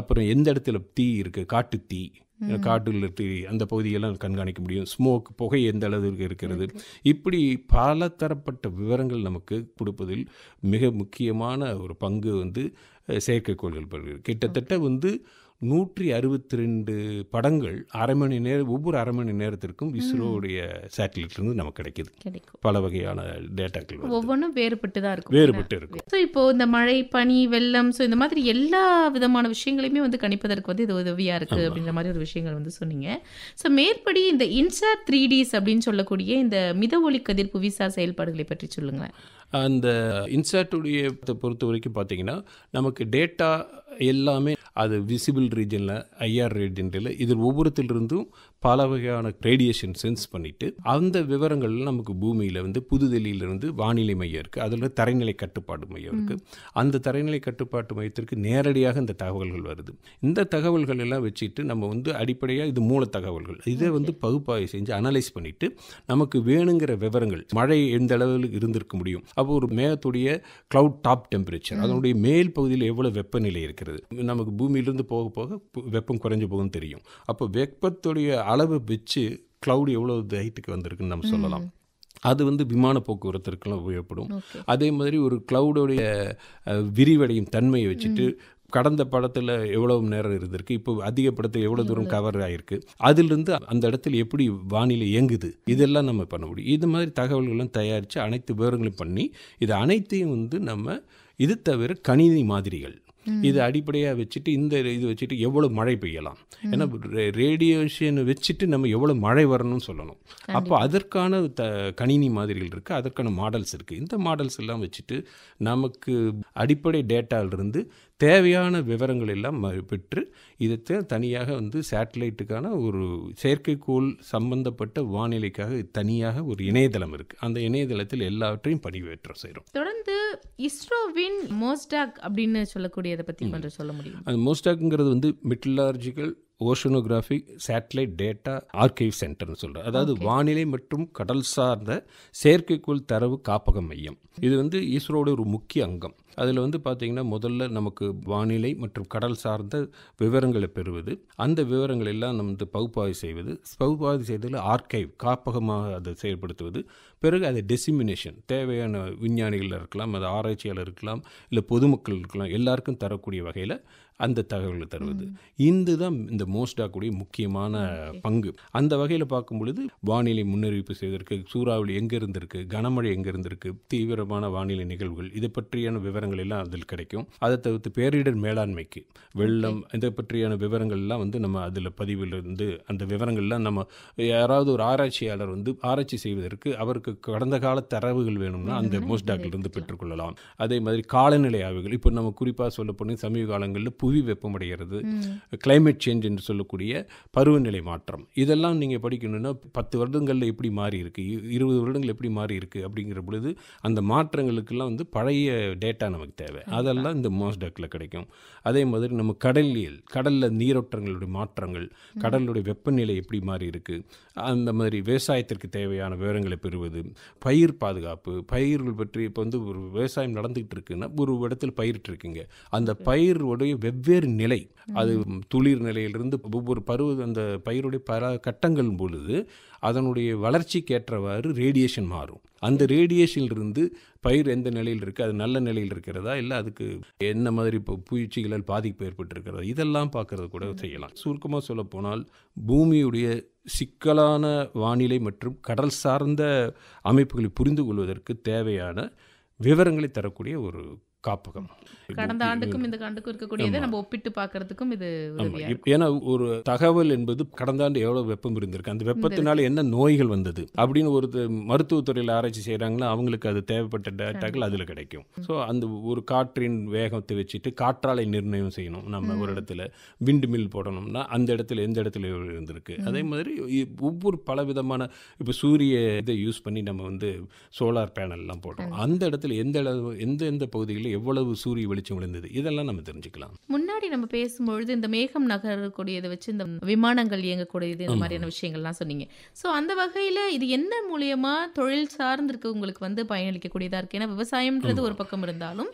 அப்புறம் எந்த இடத்துல தீ இருக்குது காட்டு தீ காட்டில் அந்த பகுதியெல்லாம் கண்காணிக்க முடியும் ஸ்மோக் புகை எந்த அளவிற்கு இருக்கிறது இப்படி பல தரப்பட்ட விவரங்கள் நமக்கு கொடுப்பதில் மிக முக்கியமான ஒரு பங்கு வந்து செயற்கைக்கோள்கள் கிட்டத்தட்ட வந்து நூற்றி அறுபத்தி ரெண்டு படங்கள் அரை மணி நேரம் ஒவ்வொரு அரை மணி நேரத்திற்கும் இஸ்ரோவுடைய சேட்டலைட்லேருந்து நமக்கு கிடைக்குது கிடைக்கும் பல வகையான டேட்டாக்கள் ஒவ்வொன்றும் வேறுபட்டு தான் இருக்கும் வேறுபட்டு இருக்கும் ஸோ இப்போ இந்த மழை பனி வெள்ளம் ஸோ இந்த மாதிரி எல்லா விதமான விஷயங்களையுமே வந்து கணிப்பதற்கு வந்து இது உதவியாக இருக்குது அப்படின்ற மாதிரி ஒரு விஷயங்கள் வந்து சொன்னீங்க ஸோ மேற்படி இந்த இன்சார் த்ரீ டிஸ் அப்படின்னு சொல்லக்கூடிய இந்த மித ஒளி கதிர் புவிசார் செயல்பாடுகளை பற்றி சொல்லுங்களேன் அந்த இன்சாட்டுடைய பொறுத்த வரைக்கும் பார்த்தீங்கன்னா நமக்கு டேட்டா எல்லாமே அது விசிபிள் ரீஜனில் ஐஆர் ரீஜனில் இதில் ஒவ்வொருத்திலிருந்தும் பல வகையான ரேடியேஷன் சென்ஸ் பண்ணிட்டு அந்த விவரங்கள் நமக்கு பூமியில் வந்து புதுதில்லியிலிருந்து வானிலை மையம் இருக்குது அதில் தரைநிலை கட்டுப்பாடு மையம் இருக்குது அந்த தரைநிலை கட்டுப்பாட்டு மையத்திற்கு நேரடியாக இந்த தகவல்கள் வருது இந்த தகவல்கள் எல்லாம் வச்சுட்டு நம்ம வந்து அடிப்படையாக இது மூல தகவல்கள் இதை வந்து பகுப்பாய்வு செஞ்சு அனலைஸ் பண்ணிவிட்டு நமக்கு வேணுங்கிற விவரங்கள் மழை எந்த அளவில் இருந்திருக்க முடியும் அப்போ ஒரு மேகத்துடைய க்ளவுட் டாப் டெம்பரேச்சர் அதனுடைய மேல் பகுதியில் எவ்வளோ வெப்பநிலை இருக்கிறது நமக்கு பூமியிலிருந்து போக போக வெப்பம் குறைஞ்சு போகும் தெரியும் அப்போ வெப்பத்துடைய அளவை வச்சு க்ளவுட் எவ்வளோ ஹைட்டுக்கு வந்திருக்குன்னு நம்ம சொல்லலாம் அது வந்து விமான போக்குவரத்திற்கெல்லாம் உபயோகப்படும் அதே மாதிரி ஒரு க்ளவுடோடைய விரிவடையும் தன்மையை வச்சுட்டு கடந்த படத்தில் எவ்வளோ நேரம் இருந்திருக்கு இப்போ அதிக படத்தில் எவ்வளோ தூரம் கவர் ஆகிருக்கு அதிலிருந்து அந்த இடத்துல எப்படி வானிலை இயங்குது இதெல்லாம் நம்ம பண்ண முடியும் இது மாதிரி தகவல்களும் தயாரித்து அனைத்து விவரங்களும் பண்ணி இது அனைத்தையும் வந்து நம்ம இது தவிர கணினி மாதிரிகள் இது அடிப்படையாக வச்சுட்டு இந்த இது வச்சுட்டு எவ்வளோ மழை பெய்யலாம் ஏன்னா ரேடியேஷன் வச்சுட்டு நம்ம எவ்வளோ மழை வரணும்னு சொல்லணும் அப்போ அதற்கான த கணினி மாதிரிகள் இருக்குது அதற்கான மாடல்ஸ் இருக்குது இந்த மாடல்ஸ் எல்லாம் வச்சுட்டு நமக்கு அடிப்படை இருந்து தேவையான விவரங்கள் எல்லாம் பெற்று இதை தனியாக வந்து சேட்டலைட்டுக்கான ஒரு செயற்கைக்கோள் சம்பந்தப்பட்ட வானிலைக்காக தனியாக ஒரு இணையதளம் இருக்குது அந்த இணையதளத்தில் எல்லாவற்றையும் பதிவேற்றம் செய்கிறோம் தொடர்ந்து இஸ்ரோவின் மோஸ்டாக் அப்படின்னு சொல்லக்கூடியதை பற்றி கொஞ்சம் சொல்ல முடியும் அந்த மோஸ்டாக்ங்கிறது வந்து meteorological oceanographic satellite data archive சென்டர்னு சொல்கிறார் அதாவது வானிலை மற்றும் கடல் சார்ந்த செயற்கைக்கோள் தரவு காப்பக மையம் இது வந்து இஸ்ரோட ஒரு முக்கிய அங்கம் அதில் வந்து பார்த்திங்கன்னா முதல்ல நமக்கு வானிலை மற்றும் கடல் சார்ந்த விவரங்களை பெறுவது அந்த விவரங்கள் எல்லாம் நம்ம வந்து பகுப்பாய்வு செய்வது பகுப்பாய்வு செய்ததில் ஆர்கைவ் காப்பகமாக அதை செயல்படுத்துவது பிறகு அது டெசிமினேஷன் தேவையான விஞ்ஞானிகள் இருக்கலாம் அது ஆராய்ச்சியாளர் இருக்கலாம் இல்லை பொதுமக்கள் இருக்கலாம் எல்லாருக்கும் தரக்கூடிய வகையில் அந்த தகவல்களை தருவது இந்து தான் இந்த மோஸ்டாக்குடைய முக்கியமான பங்கு அந்த வகையில் பார்க்கும் பொழுது வானிலை முன்னறிவிப்பு செய்வதற்கு சூறாவளி எங்கே இருந்திருக்கு கனமழை எங்கே இருந்திருக்கு தீவிரமான வானிலை நிகழ்வுகள் இதை பற்றியான விவரங்கள் எல்லாம் அதில் கிடைக்கும் அதை தவிர்த்து பேரிடர் மேலாண்மைக்கு வெள்ளம் இதை பற்றியான விவரங்கள் எல்லாம் வந்து நம்ம அதில் பதிவில் இருந்து அந்த விவரங்கள்லாம் நம்ம யாராவது ஒரு ஆராய்ச்சியாளர் வந்து ஆராய்ச்சி செய்வதற்கு அவருக்கு கடந்த கால தரவுகள் வேணும்னா அந்த மோஸ்டாக்கிலிருந்து பெற்றுக்கொள்ளலாம் அதே மாதிரி காலநிலை ஆய்வுகள் இப்போ நம்ம குறிப்பாக சொல்ல போனால் சமீப காலங்களில் புவி வெப்பமடைகிறது கிளைமேட் சேஞ்ச் என்று சொல்லக்கூடிய பருவநிலை மாற்றம் இதெல்லாம் நீங்கள் படிக்கணும்னா பத்து வருடங்களில் எப்படி மாறி இருக்குது இருபது வருடங்கள் எப்படி மாறி இருக்குது அப்படிங்கிற பொழுது அந்த மாற்றங்களுக்கெல்லாம் வந்து பழைய டேட்டா நமக்கு தேவை அதெல்லாம் இந்த மாஸ்டாக்கில் கிடைக்கும் அதே மாதிரி நம்ம கடலியல் கடலில் நீரோட்டங்களுடைய மாற்றங்கள் கடலுடைய வெப்பநிலை எப்படி மாறி இருக்குது அந்த மாதிரி விவசாயத்திற்கு தேவையான விவரங்களை பெறுவது பயிர் பாதுகாப்பு பயிர்கள் பற்றி இப்போ வந்து ஒரு விவசாயம் நடந்துகிட்டு இருக்குன்னா ஒரு இடத்தில் பயிரிட்டு இருக்குங்க அந்த பயிர் உடைய வெவ்வேறு நிலை அது துளிர் நிலையிலிருந்து ஒவ்வொரு பருவ அந்த பயிருடைய பல கட்டங்கள் பொழுது அதனுடைய வளர்ச்சிக்கேற்றவாறு ரேடியேஷன் மாறும் அந்த ரேடியேஷனிலிருந்து பயிர் எந்த நிலையில் இருக்குது அது நல்ல நிலையில் இருக்கிறதா இல்லை அதுக்கு என்ன மாதிரி இப்போ பூச்சிகளால் பாதிப்பு ஏற்பட்டிருக்கிறதா இதெல்லாம் பார்க்கறது கூட செய்யலாம் சுருக்கமாக சொல்லப்போனால் பூமியுடைய சிக்கலான வானிலை மற்றும் கடல் சார்ந்த அமைப்புகளை புரிந்து கொள்வதற்கு தேவையான விவரங்களை தரக்கூடிய ஒரு காப்பகம் கடந்த ஆண்டுக்கும் இந்த ஆண்டுக்கும் இருக்கக்கூடியதை நம்ம ஒப்பிட்டு பார்க்கறதுக்கும் இது ஏன்னா ஒரு தகவல் என்பது கடந்த ஆண்டு எவ்வளவு வெப்பம் இருந்திருக்கு அந்த வெப்பத்தினால என்ன நோய்கள் வந்தது அப்படின்னு ஒரு மருத்துவத்துறையில் ஆராய்ச்சி செய்யறாங்கன்னா அவங்களுக்கு அது தேவைப்பட்ட டேட்டாக்கள் அதில் கிடைக்கும் ஸோ அந்த ஒரு காற்றின் வேகத்தை வச்சுட்டு காற்றாலை நிர்ணயம் செய்யணும் நம்ம ஒரு இடத்துல விண்டு மில் போடணும்னா அந்த இடத்துல எந்த இடத்துல இருந்திருக்கு அதே மாதிரி ஒவ்வொரு பல விதமான இப்போ சூரிய இதை யூஸ் பண்ணி நம்ம வந்து சோலார் பேனல்லாம் போடுறோம் அந்த இடத்துல எந்த எந்த எந்த பகுதிகளில் எவ்வளவு சூரிய வெளிச்சம் விழுந்தது இதெல்லாம் நம்ம தெரிஞ்சுக்கலாம் முன்னாடி நம்ம பேசும்பொழுது இந்த மேகம் நகரக்கூடியதை வச்சு இந்த விமானங்கள் இயங்கக்கூடியது இந்த மாதிரியான விஷயங்கள்லாம் சொன்னீங்க ஸோ அந்த வகையில் இது என்ன மூலியமாக தொழில் சார்ந்திருக்கவங்களுக்கு வந்து பயனளிக்கக்கூடியதாக இருக்குது ஏன்னா விவசாயம்ன்றது ஒரு பக்கம் இருந்தாலும்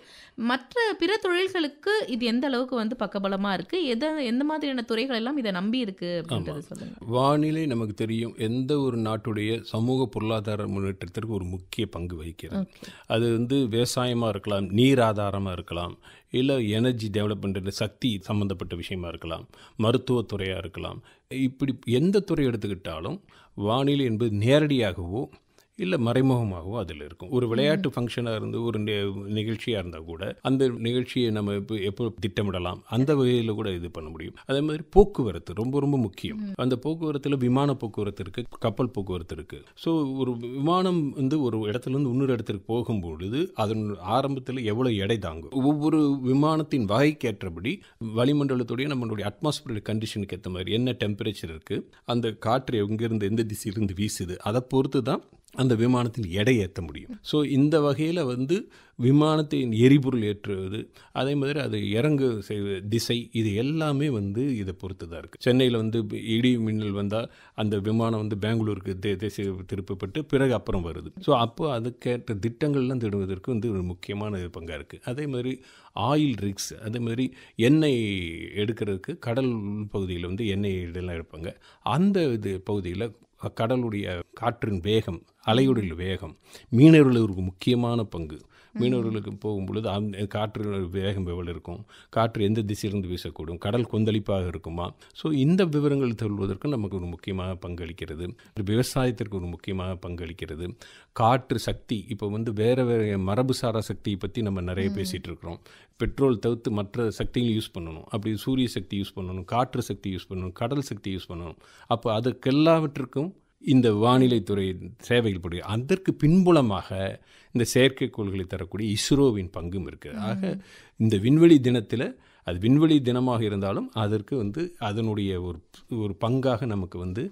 மற்ற பிற தொழில்களுக்கு இது எந்த அளவுக்கு வந்து பக்கபலமாக இருக்குது எதை எந்த மாதிரியான துறைகள் எல்லாம் இதை நம்பி இருக்குது அப்படின்றது வானிலை நமக்கு தெரியும் எந்த ஒரு நாட்டுடைய சமூக பொருளாதார முன்னேற்றத்திற்கு ஒரு முக்கிய பங்கு வகிக்கிறது அது வந்து விவசாயமாக இருக்கலாம் நீர் ஆதாரமாக இருக்கலாம் இல்லை எனர்ஜி டெவலப்மெண்ட் சக்தி சம்மந்தப்பட்ட விஷயமா இருக்கலாம் மருத்துவத்துறையாக இருக்கலாம் இப்படி எந்த துறை எடுத்துக்கிட்டாலும் வானிலை என்பது நேரடியாகவோ இல்லை மறைமுகமாகவோ அதில் இருக்கும் ஒரு விளையாட்டு ஃபங்க்ஷனாக இருந்து ஒரு நிகழ்ச்சியாக இருந்தால் கூட அந்த நிகழ்ச்சியை நம்ம இப்போ எப்போ திட்டமிடலாம் அந்த வகையில் கூட இது பண்ண முடியும் அதே மாதிரி போக்குவரத்து ரொம்ப ரொம்ப முக்கியம் அந்த போக்குவரத்தில் விமான போக்குவரத்து இருக்குது கப்பல் போக்குவரத்து இருக்குது ஸோ ஒரு விமானம் வந்து ஒரு இடத்துலேருந்து இன்னொரு இடத்துக்கு போகும்பொழுது அதன் ஆரம்பத்தில் எவ்வளோ எடை தாங்கும் ஒவ்வொரு விமானத்தின் வகைக்கேற்றபடி வளிமண்டலத்துடைய நம்மளுடைய அட்மாஸ்பியர் கண்டிஷனுக்கு ஏற்ற மாதிரி என்ன டெம்பரேச்சர் இருக்குது அந்த காற்று எங்கேருந்து எந்த திசையிலிருந்து வீசுது அதை பொறுத்து தான் அந்த விமானத்தின் எடை ஏற்ற முடியும் ஸோ இந்த வகையில் வந்து விமானத்தின் எரிபொருள் ஏற்றுவது அதே மாதிரி அது இறங்கு செய்வது திசை இது எல்லாமே வந்து இதை பொறுத்து தான் இருக்குது சென்னையில் வந்து இடி மின்னல் வந்தால் அந்த விமானம் வந்து பெங்களூருக்கு தே திசை திருப்பப்பட்டு பிறகு அப்புறம் வருது ஸோ அப்போ அதுக்கேற்ற திட்டங்கள்லாம் திடுவதற்கு வந்து ஒரு முக்கியமான பங்காக இருக்குது அதே மாதிரி ஆயில் ரிக்ஸ் அதே மாதிரி எண்ணெய் எடுக்கிறதுக்கு கடல் பகுதியில் வந்து எண்ணெய் இதெல்லாம் எடுப்பாங்க அந்த இது பகுதியில் கடலுடைய காற்றின் வேகம் அலையுடல் வேகம் மீனவர்களுக்கு முக்கியமான பங்கு மீனவர்களுக்கு போகும் பொழுது அந்த காற்று வேகம் எவ்வளோ இருக்கும் காற்று எந்த திசையிலிருந்து வீசக்கூடும் கடல் கொந்தளிப்பாக இருக்குமா ஸோ இந்த விவரங்கள் சொல்வதற்கு நமக்கு ஒரு முக்கியமாக பங்களிக்கிறது விவசாயத்திற்கு ஒரு முக்கியமாக பங்களிக்கிறது காற்று சக்தி இப்போ வந்து வேறு வேறு மரபுசாரா சக்தியை பற்றி நம்ம நிறைய பேசிகிட்டு இருக்கிறோம் பெட்ரோல் தவிர்த்து மற்ற சக்திகளும் யூஸ் பண்ணணும் அப்படி சூரிய சக்தி யூஸ் பண்ணணும் காற்று சக்தி யூஸ் பண்ணணும் கடல் சக்தி யூஸ் பண்ணணும் அப்போ அதுக்கெல்லாவற்றுக்கும் இந்த வானிலைத்துறை சேவைகள் போடுகிற அதற்கு பின்புலமாக இந்த செயற்கைக்கோள்களை தரக்கூடிய இஸ்ரோவின் பங்கும் இருக்குது ஆக இந்த விண்வெளி தினத்தில் அது விண்வெளி தினமாக இருந்தாலும் அதற்கு வந்து அதனுடைய ஒரு ஒரு பங்காக நமக்கு வந்து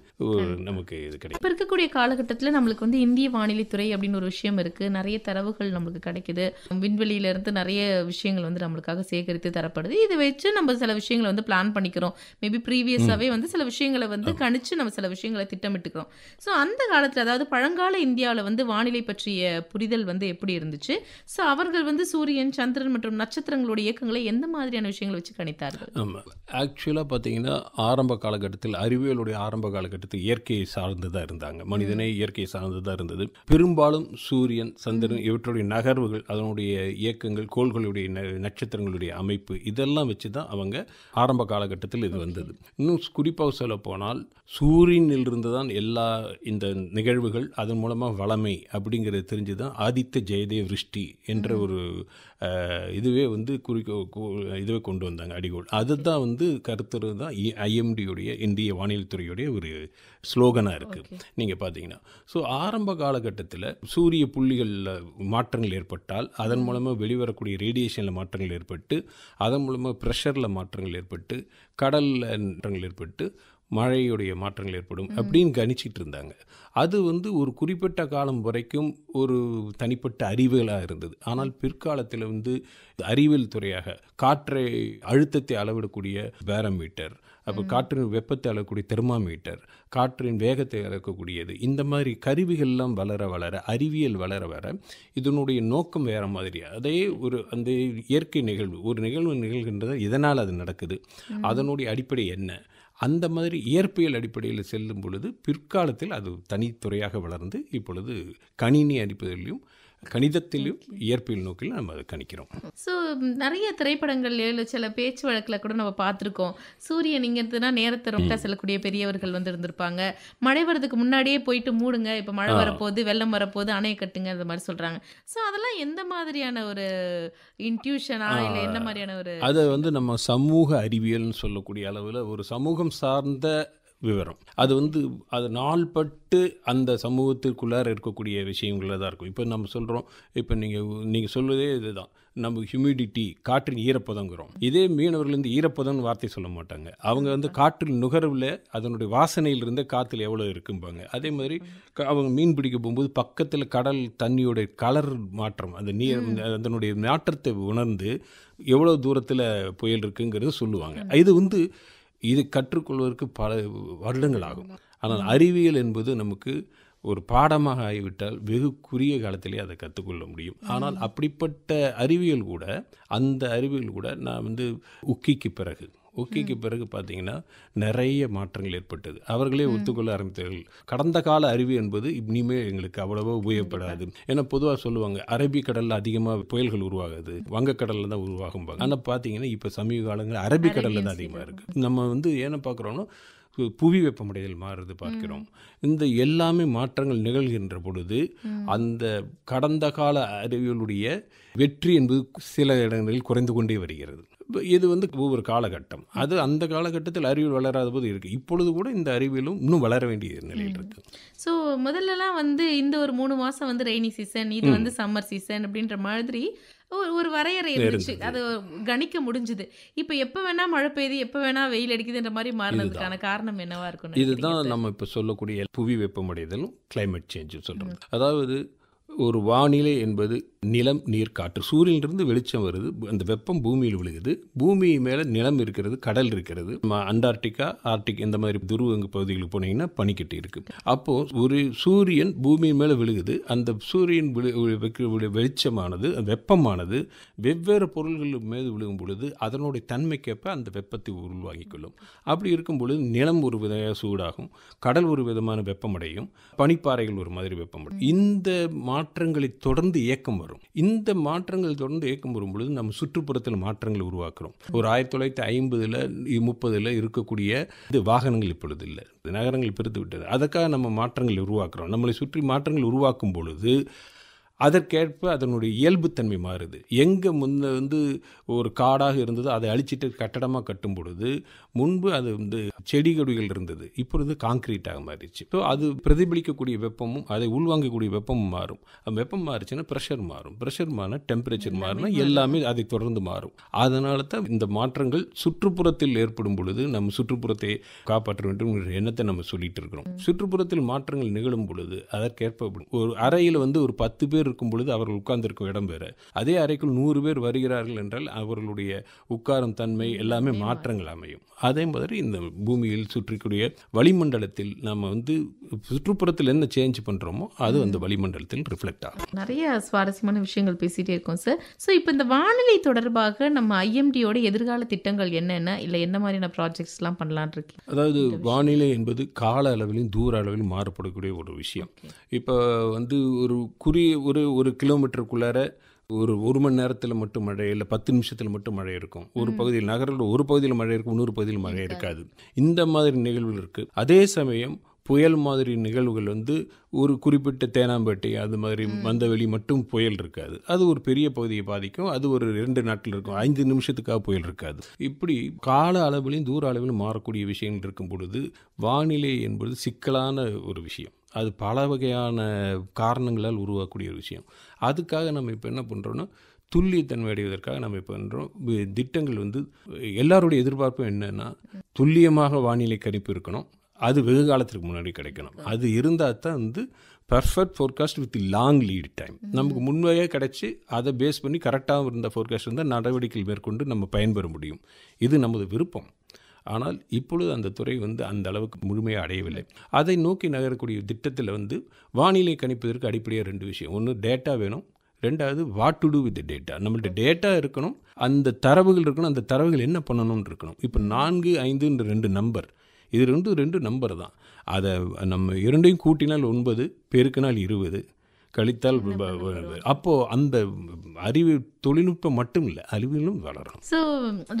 நமக்கு இது கிடைக்கும் இப்போ இருக்கக்கூடிய காலகட்டத்தில் நம்மளுக்கு வந்து இந்திய வானிலை துறை அப்படின்னு ஒரு விஷயம் இருக்குது நிறைய தரவுகள் நம்மளுக்கு கிடைக்குது விண்வெளியிலேருந்து நிறைய விஷயங்கள் வந்து நம்மளுக்காக சேகரித்து தரப்படுது இதை வச்சு நம்ம சில விஷயங்களை வந்து பிளான் பண்ணிக்கிறோம் மேபி ப்ரீவியஸாகவே வந்து சில விஷயங்களை வந்து கணிச்சு நம்ம சில விஷயங்களை திட்டமிட்டுக்கிறோம் ஸோ அந்த காலத்தில் அதாவது பழங்கால இந்தியாவில் வந்து வானிலை பற்றிய புரிதல் வந்து எப்படி இருந்துச்சு ஸோ அவர்கள் வந்து சூரியன் சந்திரன் மற்றும் நட்சத்திரங்களுடைய இயக்கங்களை எந்த மாதிரியான விஷயம் விஷயங்களை வச்சு கணித்தார்கள் ஆமாம் ஆக்சுவலாக பார்த்தீங்கன்னா ஆரம்ப காலகட்டத்தில் அறிவியலுடைய ஆரம்ப காலகட்டத்தில் இயற்கையை சார்ந்து தான் இருந்தாங்க மனிதனே இயற்கையை சார்ந்து தான் இருந்தது பெரும்பாலும் சூரியன் சந்திரன் இவற்றுடைய நகர்வுகள் அதனுடைய இயக்கங்கள் கோள்களுடைய நட்சத்திரங்களுடைய அமைப்பு இதெல்லாம் வச்சு தான் அவங்க ஆரம்ப காலகட்டத்தில் இது வந்தது இன்னும் குறிப்பாக சொல்ல போனால் இருந்து தான் எல்லா இந்த நிகழ்வுகள் அதன் மூலமாக வளமை அப்படிங்கிறது தெரிஞ்சு தான் ஆதித்த ஜெயதேவ் ருஷ்டி என்ற ஒரு இதுவே வந்து குறிக்க இதுவே கொண்டு வந்தாங்க அடிகோல் அதுதான் வந்து கருத்துரு தான் ஐஎம்டியுடைய இந்திய வானிலைத்துறையுடைய ஒரு ஸ்லோகனாக இருக்குது நீங்கள் பார்த்தீங்கன்னா ஸோ ஆரம்ப காலகட்டத்தில் சூரிய புள்ளிகளில் மாற்றங்கள் ஏற்பட்டால் அதன் மூலமாக வெளிவரக்கூடிய ரேடியேஷனில் மாற்றங்கள் ஏற்பட்டு அதன் மூலமாக ப்ரெஷரில் மாற்றங்கள் ஏற்பட்டு கடலில் மாற்றங்கள் ஏற்பட்டு மழையுடைய மாற்றங்கள் ஏற்படும் அப்படின்னு கணிச்சிட்டு இருந்தாங்க அது வந்து ஒரு குறிப்பிட்ட காலம் வரைக்கும் ஒரு தனிப்பட்ட அறிவுகளாக இருந்தது ஆனால் பிற்காலத்தில் வந்து அறிவியல் துறையாக காற்றை அழுத்தத்தை அளவிடக்கூடிய பேரமீட்டர் அப்போ காற்றின் வெப்பத்தை அளக்கக்கூடிய தெர்மாமீட்டர் காற்றின் வேகத்தை அளக்கக்கூடியது இந்த மாதிரி கருவிகள்லாம் வளர வளர அறிவியல் வளர வர இதனுடைய நோக்கம் வேறு மாதிரி அதே ஒரு அந்த இயற்கை நிகழ்வு ஒரு நிகழ்வு நிகழ்கின்றது இதனால் அது நடக்குது அதனுடைய அடிப்படை என்ன அந்த மாதிரி இயற்பியல் அடிப்படையில் செல்லும் பொழுது பிற்காலத்தில் அது தனித்துறையாக வளர்ந்து இப்பொழுது கணினி அடிப்படையிலையும் கணிதத்திலும் இயற்பியல் நோக்கில் நம்ம அதை கணிக்கிறோம் ஸோ நிறைய திரைப்படங்கள் ஏழு சில பேச்சு வழக்கில் கூட நம்ம பார்த்துருக்கோம் சூரியன் இங்கே நேரத்தை ரொம்ப செல்லக்கூடிய பெரியவர்கள் வந்து இருந்திருப்பாங்க மழை வர்றதுக்கு முன்னாடியே போயிட்டு மூடுங்க இப்போ மழை வரப்போகுது வெள்ளம் வரப்போகுது அணையை கட்டுங்க அந்த மாதிரி சொல்கிறாங்க ஸோ அதெல்லாம் எந்த மாதிரியான ஒரு இன்ட்யூஷனா இல்லை என்ன மாதிரியான ஒரு அதை வந்து நம்ம சமூக அறிவியல்னு சொல்லக்கூடிய அளவில் ஒரு சமூகம் சார்ந்த விவரம் அது வந்து அது நாள்பட்டு அந்த சமூகத்திற்குள்ளார இருக்கக்கூடிய விஷயங்களாக தான் இருக்கும் இப்போ நம்ம சொல்கிறோம் இப்போ நீங்கள் நீங்கள் சொல்வதே இதுதான் நம்ம ஹியூமிடிட்டி காற்றின் ஈரப்பதங்கிறோம் இதே மீனவர்கள் வந்து ஈரப்பதம்னு வார்த்தை சொல்ல மாட்டாங்க அவங்க வந்து காற்றில் நுகர்வில் அதனுடைய வாசனையிலிருந்து காற்றில் எவ்வளோ இருக்கும்பாங்க அதே மாதிரி அவங்க மீன் பிடிக்க போகும்போது பக்கத்தில் கடல் தண்ணியோடைய கலர் மாற்றம் அந்த நீர் அதனுடைய மாற்றத்தை உணர்ந்து எவ்வளோ தூரத்தில் புயல் இருக்குங்கிறது சொல்லுவாங்க இது வந்து இது கற்றுக்கொள்வதற்கு பல வருடங்கள் ஆகும் ஆனால் அறிவியல் என்பது நமக்கு ஒரு பாடமாக ஆகிவிட்டால் வெகு குறுகிய காலத்திலே அதை கற்றுக்கொள்ள முடியும் ஆனால் அப்படிப்பட்ட அறிவியல் கூட அந்த அறிவியல் கூட நான் வந்து உக்கிக்கு பிறகு ஓகேக்கு பிறகு பார்த்தீங்கன்னா நிறைய மாற்றங்கள் ஏற்பட்டது அவர்களே ஒத்துக்கொள்ள ஆரம்பித்தார்கள் கடந்த கால அறிவு என்பது இனிமேல் எங்களுக்கு அவ்வளவோ உபயோகப்படாது ஏன்னா பொதுவாக சொல்லுவாங்க அரபிக்கடலில் அதிகமாக புயல்கள் உருவாகுது வங்கக்கடலில் தான் உருவாகும் ஆனால் பார்த்தீங்கன்னா இப்போ சமீப காலங்களில் அரபிக்கடலில் தான் அதிகமாக இருக்குது நம்ம வந்து ஏன்னு பார்க்குறோன்னா புவி வெப்பமடைதல் மாறுறது பார்க்கிறோம் இந்த எல்லாமே மாற்றங்கள் நிகழ்கின்ற பொழுது அந்த கடந்த கால அறிவியலுடைய வெற்றி என்பது சில இடங்களில் குறைந்து கொண்டே வருகிறது இது வந்து ஒவ்வொரு காலகட்டம் அது அந்த காலகட்டத்தில் அறிவியல் வளராத போது இருக்குது இப்பொழுது கூட இந்த அறிவியலும் இன்னும் வளர வேண்டிய நிலையில் இருக்குது ஸோ முதல்லலாம் வந்து இந்த ஒரு மூணு மாதம் வந்து ரெய்னி சீசன் இது வந்து சம்மர் சீசன் அப்படின்ற மாதிரி ஒரு ஒரு வரையறை இருந்துச்சு அது கணிக்க முடிஞ்சுது இப்போ எப்போ வேணால் மழை பெய்யுது எப்போ வேணால் வெயில் அடிக்குதுன்ற மாதிரி மாறினதுக்கான காரணம் என்னவா இருக்கும் இதுதான் நம்ம இப்போ சொல்லக்கூடிய புவி வெப்பமடைதலும் கிளைமேட் சேஞ்சும் சொல்கிறோம் அதாவது ஒரு வானிலை என்பது நிலம் நீர் காற்று சூரியனிலிருந்து வெளிச்சம் வருது அந்த வெப்பம் பூமியில் விழுகுது பூமி மேலே நிலம் இருக்கிறது கடல் இருக்கிறது அண்டார்டிகா ஆர்டிக் இந்த மாதிரி துருவங்க பகுதிகளுக்கு போனீங்கன்னா பனிக்கட்டி இருக்குது அப்போது ஒரு சூரியன் பூமி மேலே விழுகுது அந்த சூரியன் வெளிச்சமானது வெப்பமானது வெவ்வேறு பொருள்கள் மேது விழுகும் பொழுது அதனுடைய தன்மைக்கேற்ப அந்த வெப்பத்தை உருவாகி கொள்ளும் அப்படி இருக்கும் பொழுது நிலம் ஒரு வித சூடாகும் கடல் ஒரு விதமான வெப்பமடையும் பனிப்பாறைகள் ஒரு மாதிரி வெப்பமடையும் இந்த மாற்றங்களை தொடர்ந்து இயக்கம் வரும் வரும் இந்த மாற்றங்கள் தொடர்ந்து இயக்கம் வரும்பொழுது நம்ம சுற்றுப்புறத்தில் மாற்றங்கள் உருவாக்குறோம் ஒரு ஆயிரத்தி தொள்ளாயிரத்தி ஐம்பதில் முப்பதில் இருக்கக்கூடிய இது வாகனங்கள் இப்பொழுது இல்லை நகரங்கள் பிரித்து விட்டது அதற்காக நம்ம மாற்றங்கள் உருவாக்குறோம் நம்மளை சுற்றி மாற்றங்கள் உருவாக்கும் பொழுது அதற்கேற்ப அதனுடைய இயல்புத்தன்மை மாறுது எங்கே முன்ன வந்து ஒரு காடாக இருந்தது அதை அழிச்சிட்டு கட்டடமாக கட்டும் பொழுது முன்பு அது வந்து செடி கொடிகள் இருந்தது இப்பொழுது காங்கிரீட்டாக மாறிடுச்சு ஸோ அது பிரதிபலிக்கக்கூடிய வெப்பமும் அதை உள்வாங்கக்கூடிய வெப்பமும் மாறும் வெப்பம் மாறுச்சுன்னா ப்ரெஷர் மாறும் ப்ரெஷர் மாறின டெம்பரேச்சர் மாறினா எல்லாமே அதை தொடர்ந்து மாறும் அதனால தான் இந்த மாற்றங்கள் சுற்றுப்புறத்தில் ஏற்படும் பொழுது நம்ம சுற்றுப்புறத்தை காப்பாற்ற வேண்டும் என்ற எண்ணத்தை நம்ம சொல்லிட்டு இருக்கிறோம் சுற்றுப்புறத்தில் மாற்றங்கள் நிகழும் பொழுது அதற்கேற்ப ஒரு அறையில் வந்து ஒரு பத்து பேர் இருக்கும் பொழுது அவர்கள் உட்கார்ந்திருக்கும் இடம் வேறு அதே அறைக்குள் நூறு பேர் வருகிறார்கள் என்றால் அவர்களுடைய உட்காரும் தன்மை எல்லாமே மாற்றங்கள் அமையும் அதே மாதிரி இந்த பூமியில் சுற்றிக்கூடிய வளிமண்டலத்தில் நம்ம வந்து சுற்றுப்புறத்தில் என்ன சேஞ்ச் பண்ணுறோமோ அது அந்த வளிமண்டலத்தில் ரிஃப்ளெக்ட் ஆகும் நிறைய சுவாரஸ்யமான விஷயங்கள் பேசிகிட்டே இருக்கோம் சார் ஸோ இப்போ இந்த வானிலை தொடர்பாக நம்ம ஐஎம்டியோட எதிர்கால திட்டங்கள் என்னென்ன இல்லை என்ன மாதிரியான ப்ராஜெக்ட்ஸ்லாம் பண்ணலான் இருக்கு அதாவது வானிலை என்பது கால அளவிலும் தூர அளவிலும் மாறுபடக்கூடிய ஒரு விஷயம் இப்போ வந்து ஒரு குறி ஒரு ஒரு கிலோமீட்டருக்குள்ளார ஒரு ஒரு மணி நேரத்தில் மட்டும் மழை இல்லை பத்து நிமிஷத்தில் மட்டும் மழை இருக்கும் ஒரு பகுதியில் நகரில் ஒரு பகுதியில் மழை இருக்கும் இன்னொரு பகுதியில் மழை இருக்காது இந்த மாதிரி நிகழ்வுகள் இருக்குது அதே சமயம் புயல் மாதிரி நிகழ்வுகள் வந்து ஒரு குறிப்பிட்ட தேனாம்பேட்டை அது மாதிரி மந்தவெளி மட்டும் புயல் இருக்காது அது ஒரு பெரிய பகுதியை பாதிக்கும் அது ஒரு ரெண்டு நாட்டில் இருக்கும் ஐந்து நிமிஷத்துக்காக புயல் இருக்காது இப்படி கால அளவிலையும் தூர அளவிலும் மாறக்கூடிய விஷயங்கள் இருக்கும் பொழுது வானிலை என்பது சிக்கலான ஒரு விஷயம் அது பல வகையான காரணங்களால் உருவாக்கக்கூடிய ஒரு விஷயம் அதுக்காக நம்ம இப்போ என்ன பண்ணுறோன்னா துல்லியத்தன்மை அடைவதற்காக நம்ம இப்போ பண்ணுறோம் திட்டங்கள் வந்து எல்லாருடைய எதிர்பார்ப்பும் என்னென்னா துல்லியமாக வானிலை கணிப்பு இருக்கணும் அது வெகு காலத்திற்கு முன்னாடி கிடைக்கணும் அது இருந்தால் தான் வந்து perfect forecast with long lead time நமக்கு முன்வையாக கிடச்சி அதை பேஸ் பண்ணி கரெக்டாகவும் இருந்த ஃபோர்காஸ்ட் இருந்தால் நடவடிக்கைகள் மேற்கொண்டு நம்ம பயன்பெற முடியும் இது நமது விருப்பம் ஆனால் இப்பொழுது அந்த துறை வந்து அந்த அளவுக்கு முழுமையாக அடையவில்லை அதை நோக்கி நகரக்கூடிய திட்டத்தில் வந்து வானிலை கணிப்பதற்கு அடிப்படையாக ரெண்டு விஷயம் ஒன்று டேட்டா வேணும் ரெண்டாவது what to do with data நம்மள்ட்ட டேட்டா இருக்கணும் அந்த தரவுகள் இருக்கணும் அந்த தரவுகள் என்ன பண்ணணும்னு இருக்கணும் இப்போ நான்கு ஐந்துன்ற ரெண்டு நம்பர் இது ரெண்டு ரெண்டு நம்பர் தான் அதை நம்ம இரண்டையும் கூட்டினால் ஒன்பது பெருக்கினால் இருபது கழித்தால் அப்போது அந்த அறிவு தொழில்நுட்பம் மட்டும் இல்லை அறிவியலும் வளரும் ஸோ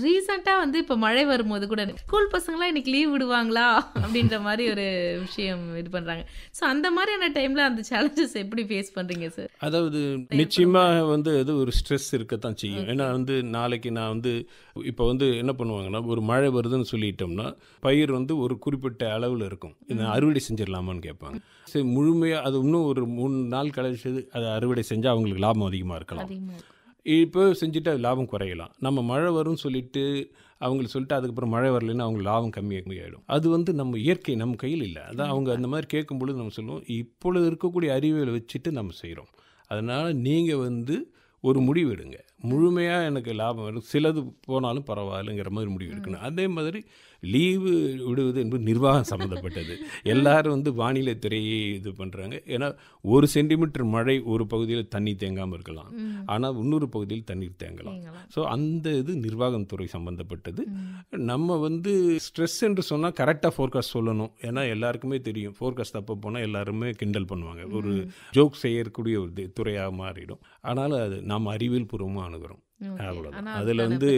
ரீசெண்டாக வந்து இப்போ மழை வரும்போது கூட ஸ்கூல் பசங்களாம் இன்னைக்கு லீவ் விடுவாங்களா அப்படின்ற மாதிரி ஒரு விஷயம் இது பண்ணுறாங்க ஸோ அந்த மாதிரியான டைமில் அந்த சேலஞ்சஸ் எப்படி ஃபேஸ் பண்ணுறீங்க சார் அதாவது நிச்சயமாக வந்து அது ஒரு ஸ்ட்ரெஸ் இருக்கத்தான் செய்யும் ஏன்னா வந்து நாளைக்கு நான் வந்து இப்போ வந்து என்ன பண்ணுவாங்கன்னா ஒரு மழை வருதுன்னு சொல்லிட்டோம்னா பயிர் வந்து ஒரு குறிப்பிட்ட அளவில் இருக்கும் அறுவடை செஞ்சிடலாமான்னு கேட்பாங்க சரி முழுமையாக அது இன்னும் ஒரு மூணு நாள் கழிச்சது அதை அறுவடை செஞ்சால் அவங்களுக்கு லாபம் அதிகமாக இருக்கலாம் இப்போ செஞ்சுட்டு அது லாபம் குறையலாம் நம்ம மழை வரும்னு சொல்லிட்டு அவங்களுக்கு சொல்லிட்டு அதுக்கப்புறம் மழை வரலைன்னா அவங்க லாபம் கம்மி கம்மியாகிடும் அது வந்து நம்ம இயற்கை நம்ம கையில் இல்லை அதான் அவங்க அந்த மாதிரி கேட்கும்பொழுது நம்ம சொல்லுவோம் இப்பொழுது இருக்கக்கூடிய அறிவியலை வச்சுட்டு நம்ம செய்கிறோம் அதனால் நீங்கள் வந்து ஒரு முடிவு எடுங்க முழுமையாக எனக்கு லாபம் வரும் சிலது போனாலும் பரவாயில்லைங்கிற மாதிரி முடிவு எடுக்கணும் அதே மாதிரி லீவு விடுவது என்பது நிர்வாகம் சம்மந்தப்பட்டது எல்லாரும் வந்து வானிலை துறையை இது பண்ணுறாங்க ஏன்னா ஒரு சென்டிமீட்டர் மழை ஒரு பகுதியில் தண்ணி தேங்காமல் இருக்கலாம் ஆனால் இன்னொரு பகுதியில் தண்ணீர் தேங்கலாம் ஸோ அந்த இது நிர்வாகம் துறை சம்மந்தப்பட்டது நம்ம வந்து ஸ்ட்ரெஸ் என்று சொன்னால் கரெக்டாக ஃபோர்காஸ்ட் சொல்லணும் ஏன்னா எல்லாருக்குமே தெரியும் ஃபோர்காஸ்ட் தப்ப போனால் எல்லாருமே கிண்டல் பண்ணுவாங்க ஒரு ஜோக் செய்யக்கூடிய ஒரு துறையாக மாறிடும் ஆனால் அது நாம் அறிவியல் பூர்வமாக அணுகிறோம் அவ்வளோதான் அதில் வந்து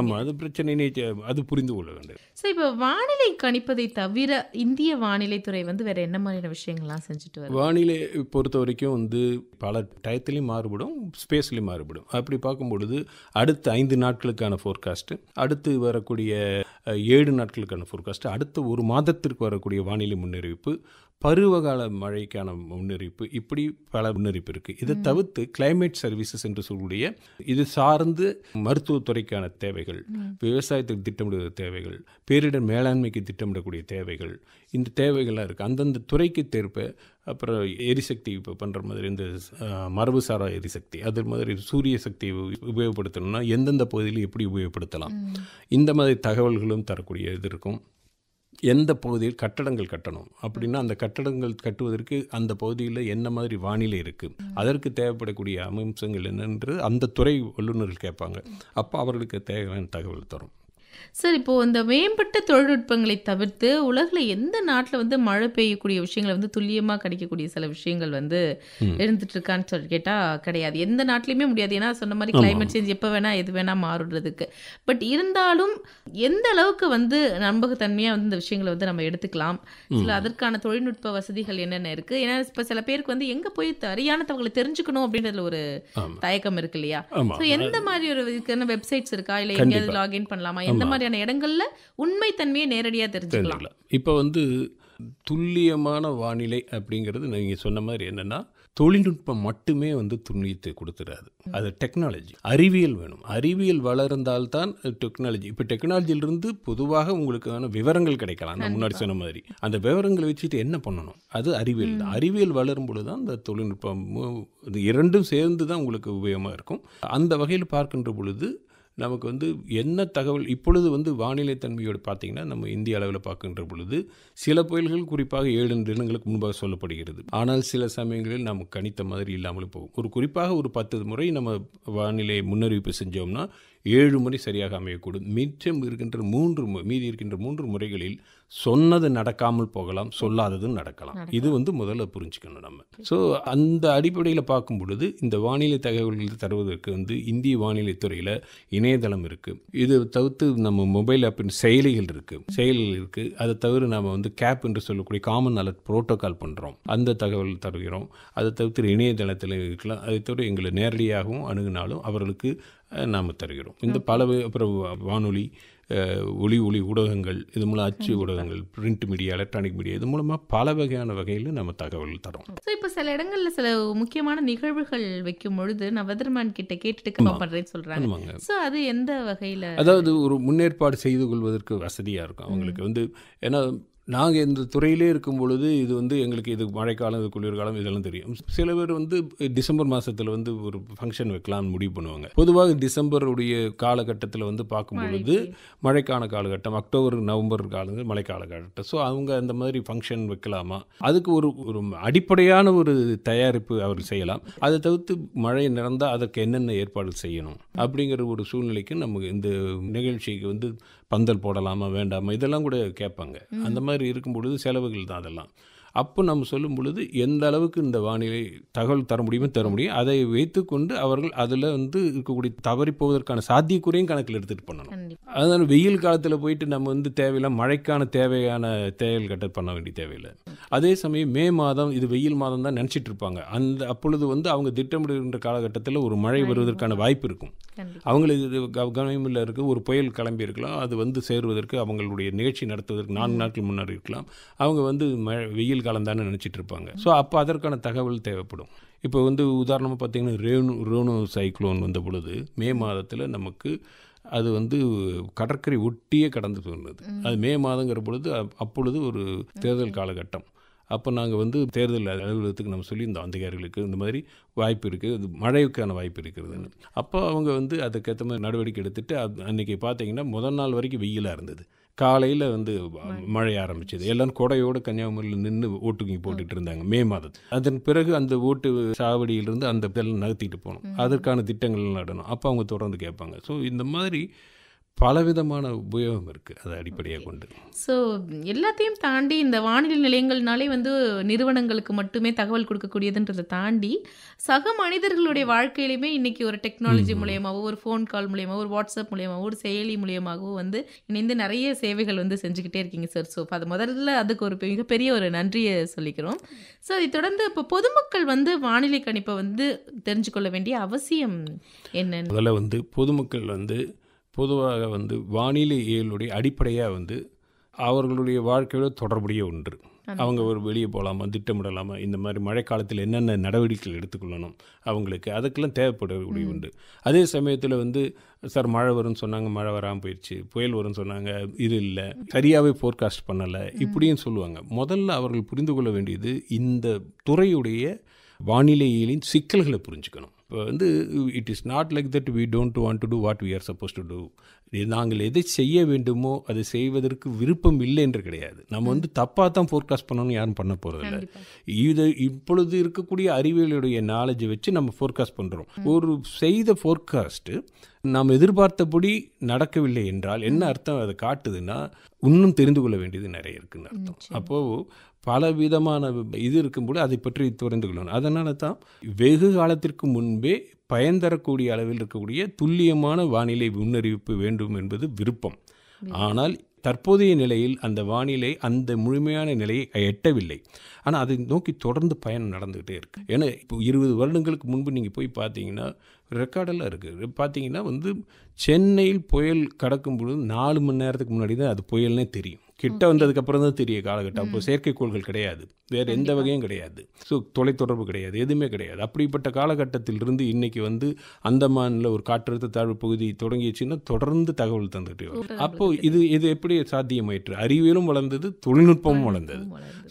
ஆமாம் அது பிரச்சனையை அது புரிந்து கொள்ள வேண்டும் சார் இப்போ வானிலை கணிப்பதை தவிர இந்திய வானிலை துறை வந்து வேற என்ன மாதிரியான விஷயங்கள்லாம் செஞ்சுட்டு வரும் வானிலை பொறுத்த வரைக்கும் வந்து பல டயத்துலேயும் மாறுபடும் ஸ்பேஸ்லையும் மாறுபடும் அப்படி பார்க்கும்பொழுது அடுத்த ஐந்து நாட்களுக்கான ஃபோர்காஸ்ட்டு அடுத்து வரக்கூடிய ஏழு நாட்களுக்கான ஃபோர்காஸ்ட்டு அடுத்த ஒரு மாதத்திற்கு வரக்கூடிய வானிலை முன்னறிவிப்பு பருவகால மழைக்கான முன்னறிப்பு இப்படி பல முன்னறிப்பு இருக்குது இதை தவிர்த்து கிளைமேட் சர்வீசஸ் என்று சொல்லக்கூடிய இது சார்ந்து மருத்துவத்துறைக்கான தேவைகள் விவசாயத்துக்கு திட்டமிடுகிற தேவைகள் பேரிடர் மேலாண்மைக்கு திட்டமிடக்கூடிய தேவைகள் இந்த தேவைகள்லாம் இருக்குது அந்தந்த துறைக்கு தேர்ப்ப அப்புறம் எரிசக்தி இப்போ பண்ணுற மாதிரி இந்த மரபுசாரா எரிசக்தி அது மாதிரி சூரிய சக்தியை உபயோகப்படுத்தணும்னா எந்தெந்த பகுதியில் எப்படி உபயோகப்படுத்தலாம் இந்த மாதிரி தகவல்களும் தரக்கூடிய இது இருக்கும் எந்த பகுதியில் கட்டடங்கள் கட்டணும் அப்படின்னா அந்த கட்டடங்கள் கட்டுவதற்கு அந்த பகுதியில் என்ன மாதிரி வானிலை இருக்குது அதற்கு தேவைப்படக்கூடிய அம்சங்கள் என்னன்றது அந்த துறை வல்லுநர்கள் கேட்பாங்க அப்போ அவர்களுக்கு தேவையான தகவல் தரும் சார் இப்போது இந்த மேம்பட்ட தொழில்நுட்பங்களை தவிர்த்து உலகில் எந்த நாட்டில் வந்து மழை பெய்யக்கூடிய விஷயங்களை வந்து துல்லியமாக கிடைக்கக்கூடிய சில விஷயங்கள் வந்து இருந்துட்டு இருக்கான்னு சொல்லி கேட்டால் கிடையாது எந்த நாட்டிலையுமே முடியாது ஏன்னா சொன்ன மாதிரி கிளைமேட் சேஞ்ச் எப்போ வேணால் எது வேணால் மாறுறதுக்கு பட் இருந்தாலும் எந்த அளவுக்கு வந்து நம்பகத்தன்மையாக வந்து இந்த விஷயங்களை வந்து நம்ம எடுத்துக்கலாம் சில அதற்கான தொழில்நுட்ப வசதிகள் என்னென்ன இருக்குது ஏன்னா இப்போ சில பேருக்கு வந்து எங்கே போய் சரியான தவங்களை தெரிஞ்சுக்கணும் அப்படின்றதுல ஒரு தயக்கம் இருக்கு இல்லையா ஸோ எந்த மாதிரி ஒரு இதுக்கான வெப்சைட்ஸ் இருக்கா இல்லை எங்கேயாவது லாகின் பண்ணலாமா எந்த மாதிரியான இடங்கள்ல உண்மை தன்மையை நேரடியாக தெரிஞ்சுக்கலாம் இப்போ வந்து துல்லியமான வானிலை அப்படிங்கிறது நீங்கள் சொன்ன மாதிரி என்னென்னா தொழில்நுட்பம் மட்டுமே வந்து துல்லியத்தை கொடுத்துடாது அது டெக்னாலஜி அறிவியல் வேணும் அறிவியல் வளர்ந்தால்தான் டெக்னாலஜி இப்போ டெக்னாலஜியிலிருந்து பொதுவாக உங்களுக்கான விவரங்கள் கிடைக்கலாம் நான் முன்னாடி சொன்ன மாதிரி அந்த விவரங்களை வச்சுட்டு என்ன பண்ணணும் அது அறிவியல் தான் அறிவியல் வளரும் பொழுது தான் அந்த தொழில்நுட்பம் இது இரண்டும் சேர்ந்து தான் உங்களுக்கு உபயோகமாக இருக்கும் அந்த வகையில் பார்க்கின்ற பொழுது நமக்கு வந்து என்ன தகவல் இப்பொழுது வந்து வானிலை தன்மையோடு பார்த்திங்கன்னா நம்ம இந்திய அளவில் பார்க்கின்ற பொழுது சில புயல்கள் குறிப்பாக ஏழு தினங்களுக்கு முன்பாக சொல்லப்படுகிறது ஆனால் சில சமயங்களில் நம்ம கணித்த மாதிரி இல்லாமல் போகும் ஒரு குறிப்பாக ஒரு பத்து முறை நம்ம வானிலை முன்னறிவிப்பு செஞ்சோம்னா ஏழு முறை சரியாக அமையக்கூடும் மிச்சம் இருக்கின்ற மூன்று மீதி இருக்கின்ற மூன்று முறைகளில் சொன்னது நடக்காமல் போகலாம் சொல்லாததும் நடக்கலாம் இது வந்து முதல்ல புரிஞ்சுக்கணும் நம்ம ஸோ அந்த அடிப்படையில் பார்க்கும் பொழுது இந்த வானிலை தகவல்கள் தருவதற்கு வந்து இந்திய வானிலை துறையில் இணையதளம் இருக்குது இது தவிர்த்து நம்ம மொபைல் ஆப்பின் செயலிகள் இருக்குது செயலிகள் இருக்குது அதை தவிர நாம் வந்து கேப் என்று சொல்லக்கூடிய காமன் அலர்ட் ப்ரோட்டோக்கால் பண்ணுறோம் அந்த தகவல் தருகிறோம் அதை தவிர்த்து இணையதளத்தில் இருக்கலாம் அதை தவிர எங்களை நேரடியாகவும் அணுகினாலும் அவர்களுக்கு நாம் தருகிறோம் இந்த பல அப்புறம் வானொலி ஒளி ஒளி ஊடகங்கள் இது மூலம் அச்சு ஊடகங்கள் பிரிண்ட் மீடியா எலக்ட்ரானிக் மீடியா இது மூலமாக பல வகையான வகையில் நம்ம தகவல் தரோம் ஸோ இப்போ சில இடங்களில் சில முக்கியமான நிகழ்வுகள் வைக்கும் பொழுது நான் வெதர்மேன் கிட்ட கேட்டுட்டு பண்ணுறேன்னு சொல்கிறாங்க ஸோ அது எந்த வகையில் அதாவது ஒரு முன்னேற்பாடு செய்து கொள்வதற்கு வசதியாக இருக்கும் அவங்களுக்கு வந்து ஏன்னா நாங்கள் இந்த துறையிலே இருக்கும் பொழுது இது வந்து எங்களுக்கு இது மழைக்காலம் இது குளிர்காலம் இதெல்லாம் தெரியும் சில பேர் வந்து டிசம்பர் மாதத்தில் வந்து ஒரு ஃபங்க்ஷன் வைக்கலாம்னு முடிவு பண்ணுவாங்க பொதுவாக டிசம்பருடைய காலகட்டத்தில் வந்து பார்க்கும் பொழுது மழைக்கான காலகட்டம் அக்டோபர் நவம்பர் காலம் மழை காலகட்டம் ஸோ அவங்க அந்த மாதிரி ஃபங்க்ஷன் வைக்கலாமா அதுக்கு ஒரு ஒரு அடிப்படையான ஒரு தயாரிப்பு அவர் செய்யலாம் அதை தவிர்த்து மழை நடந்தால் அதற்கு என்னென்ன ஏற்பாடு செய்யணும் அப்படிங்கிற ஒரு சூழ்நிலைக்கு நமக்கு இந்த நிகழ்ச்சிக்கு வந்து பந்தல் போடலாமா வேண்டாமா இதெல்லாம் கூட கேட்பாங்க அந்த மாதிரி இருக்கும் பொழுது செலவுகள் தான் அதெல்லாம் அப்போ நம்ம சொல்லும் பொழுது எந்த அளவுக்கு இந்த வானிலை தகவல் தர முடியுமோ தர முடியும் அதை வைத்துக்கொண்டு அவர்கள் அதில் வந்து இருக்கக்கூடிய தவறி போவதற்கான சாத்தியக்குறையும் கணக்கில் எடுத்துகிட்டு பண்ணணும் அதனால் வெயில் காலத்தில் போயிட்டு நம்ம வந்து தேவையில்லை மழைக்கான தேவையான தேவைகள் கட்ட பண்ண வேண்டிய தேவையில்லை அதே சமயம் மே மாதம் இது வெயில் மாதம் தான் நினச்சிட்டு இருப்பாங்க அந்த அப்பொழுது வந்து அவங்க திட்டமிடுகின்ற காலகட்டத்தில் ஒரு மழை வருவதற்கான வாய்ப்பு இருக்கும் அவங்களுக்கு இது கவனமில்ல இருக்க ஒரு புயல் கிளம்பி இருக்கலாம் அது வந்து சேருவதற்கு அவங்களுடைய நிகழ்ச்சி நடத்துவதற்கு நான்கு நாட்கள் முன்னாடி இருக்கலாம் அவங்க வந்து மழை வெயில் வெயில் காலம் தானே நினச்சிட்டு இருப்பாங்க ஸோ அப்போ அதற்கான தகவல் தேவைப்படும் இப்போ வந்து உதாரணமாக பார்த்திங்கன்னா ரேணு ரேணு சைக்ளோன் வந்த பொழுது மே மாதத்தில் நமக்கு அது வந்து கடற்கரை ஒட்டியே கடந்து போனது அது மே மாதங்கிற பொழுது அப்பொழுது ஒரு தேர்தல் காலகட்டம் அப்போ நாங்கள் வந்து தேர்தல் அலுவலகத்துக்கு நம்ம சொல்லியிருந்தோம் அந்தகாரிகளுக்கு இந்த மாதிரி வாய்ப்பு இருக்குது இது மழைக்கான வாய்ப்பு இருக்கிறதுன்னு அப்போ அவங்க வந்து அதுக்கேற்ற மாதிரி நடவடிக்கை எடுத்துகிட்டு அன்றைக்கி பார்த்தீங்கன்னா முதல் நாள் வரைக்கும் வெயிலாக இருந்தது காலையில் வந்து மழை ஆரம்பிச்சது எல்லாம் கொடையோடு கன்னியாகுமரியில் நின்று ஓட்டுக்கு போட்டுட்டு இருந்தாங்க மே மாதம் அதன் பிறகு அந்த ஓட்டு சாவடியிலிருந்து அந்த இதெல்லாம் நகர்த்திட்டு போகணும் அதற்கான திட்டங்கள் நடணும் அப்போ அவங்க தொடர்ந்து கேட்பாங்க ஸோ இந்த மாதிரி பலவிதமான உபயோகம் இருக்குது அது அடிப்படையாக கொண்டு ஸோ எல்லாத்தையும் தாண்டி இந்த வானிலை நிலையங்கள்னாலே வந்து நிறுவனங்களுக்கு மட்டுமே தகவல் கொடுக்கக்கூடியதுன்றதை தாண்டி சக மனிதர்களுடைய வாழ்க்கையிலுமே இன்றைக்கி ஒரு டெக்னாலஜி மூலியமாகவோ ஒரு ஃபோன் கால் மூலியமாக ஒரு வாட்ஸ்அப் மூலியமாகவோ ஒரு செயலி மூலியமாகவோ வந்து இணைந்து நிறைய சேவைகள் வந்து செஞ்சுக்கிட்டே இருக்கீங்க சார் ஸோ அது முதல்ல அதுக்கு ஒரு மிகப்பெரிய ஒரு நன்றியை சொல்லிக்கிறோம் ஸோ அதை தொடர்ந்து இப்போ பொதுமக்கள் வந்து வானிலை கணிப்பை வந்து தெரிஞ்சு கொள்ள வேண்டிய அவசியம் என்னன்னு முதல்ல வந்து பொதுமக்கள் வந்து பொதுவாக வந்து வானிலை இயலுடைய அடிப்படையாக வந்து அவர்களுடைய வாழ்க்கையோட தொடர்புடைய ஒன்று அவங்க ஒரு வெளியே போகலாமா திட்டமிடலாமா இந்த மாதிரி மழைக்காலத்தில் என்னென்ன நடவடிக்கைகள் எடுத்துக்கொள்ளணும் அவங்களுக்கு அதுக்கெல்லாம் தேவைப்படக்கூடிய உண்டு அதே சமயத்தில் வந்து சார் மழை வரும்னு சொன்னாங்க மழை வராமல் போயிடுச்சு புயல் வரும்னு சொன்னாங்க இது இல்லை சரியாகவே ஃபோர்காஸ்ட் பண்ணலை இப்படின்னு சொல்லுவாங்க முதல்ல அவர்கள் புரிந்து கொள்ள வேண்டியது இந்த துறையுடைய வானிலையிலின் சிக்கல்களை புரிஞ்சுக்கணும் இப்போ வந்து it is not like that we don't want to do what we are supposed to do நாங்கள் எதை செய்ய வேண்டுமோ அதை செய்வதற்கு விருப்பம் இல்லை என்று கிடையாது நம்ம வந்து தப்பாக தான் ஃபோர்காஸ்ட் பண்ணணும்னு யாரும் பண்ண போகிறதில்ல இது இப்பொழுது இருக்கக்கூடிய அறிவியலுடைய நாலேஜை வச்சு நம்ம ஃபோர்காஸ்ட் பண்ணுறோம் ஒரு செய்த ஃபோர்காஸ்ட்டு நாம் எதிர்பார்த்தபடி நடக்கவில்லை என்றால் என்ன அர்த்தம் அதை காட்டுதுன்னா இன்னும் தெரிந்து கொள்ள வேண்டியது நிறைய இருக்குன்னு அர்த்தம் அப்போது பல விதமான இது இருக்கும்போது அதை பற்றி தெரிந்து கொள்ளணும் அதனால தான் வெகு காலத்திற்கு முன்பே பயன் தரக்கூடிய அளவில் இருக்கக்கூடிய துல்லியமான வானிலை முன்னறிவிப்பு வேண்டும் என்பது விருப்பம் ஆனால் தற்போதைய நிலையில் அந்த வானிலை அந்த முழுமையான நிலையை எட்டவில்லை ஆனால் அதை நோக்கி தொடர்ந்து பயணம் நடந்துகிட்டே இருக்குது ஏன்னா இப்போ இருபது வருடங்களுக்கு முன்பு நீங்கள் போய் பார்த்தீங்கன்னா ரெக்கார்டெல்லாம் இருக்குது பார்த்தீங்கன்னா வந்து சென்னையில் புயல் கடக்கும் பொழுது நாலு மணி நேரத்துக்கு முன்னாடி தான் அது புயல்னே தெரியும் கிட்ட வந்ததுக்கு அப்புறம் தான் தெரிய காலகட்டம் அப்போ செயற்கைக்கோள்கள் கிடையாது வேறு எந்த வகையும் கிடையாது ஸோ தொலைத்தொடர்பு கிடையாது எதுவுமே கிடையாது அப்படிப்பட்ட காலகட்டத்திலிருந்து இன்றைக்கி வந்து அந்தமானில் ஒரு காற்றழுத்த தாழ்வு பகுதி தொடங்கிடுச்சுன்னா தொடர்ந்து தகவல் தந்துட்டு அப்போது இது இது எப்படி சாத்தியமாயிற்று அறிவியலும் வளர்ந்தது தொழில்நுட்பமும் வளர்ந்தது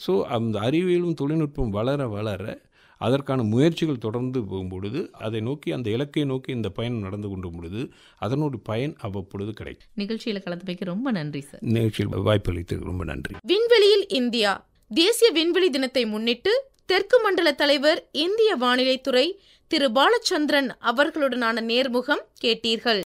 ஸோ அந்த அறிவியலும் தொழில்நுட்பம் வளர வளர அதற்கான முயற்சிகள் தொடர்ந்து போகும்பொழுது அதை நோக்கி அந்த இலக்கை நோக்கி இந்த பயணம் நடந்து கொண்டு பொழுது அதனோட பயன் அவ்வப்பொழுது கிடைக்கும் நிகழ்ச்சியில் கலந்து வைக்க ரொம்ப நன்றி சார் நிகழ்ச்சியில் வாய்ப்பு அளித்து ரொம்ப நன்றி விண்வெளியில் இந்தியா தேசிய விண்வெளி தினத்தை முன்னிட்டு தெற்கு மண்டல தலைவர் இந்திய வானிலை துறை திரு பாலச்சந்திரன் அவர்களுடனான நேர்முகம் கேட்டீர்கள்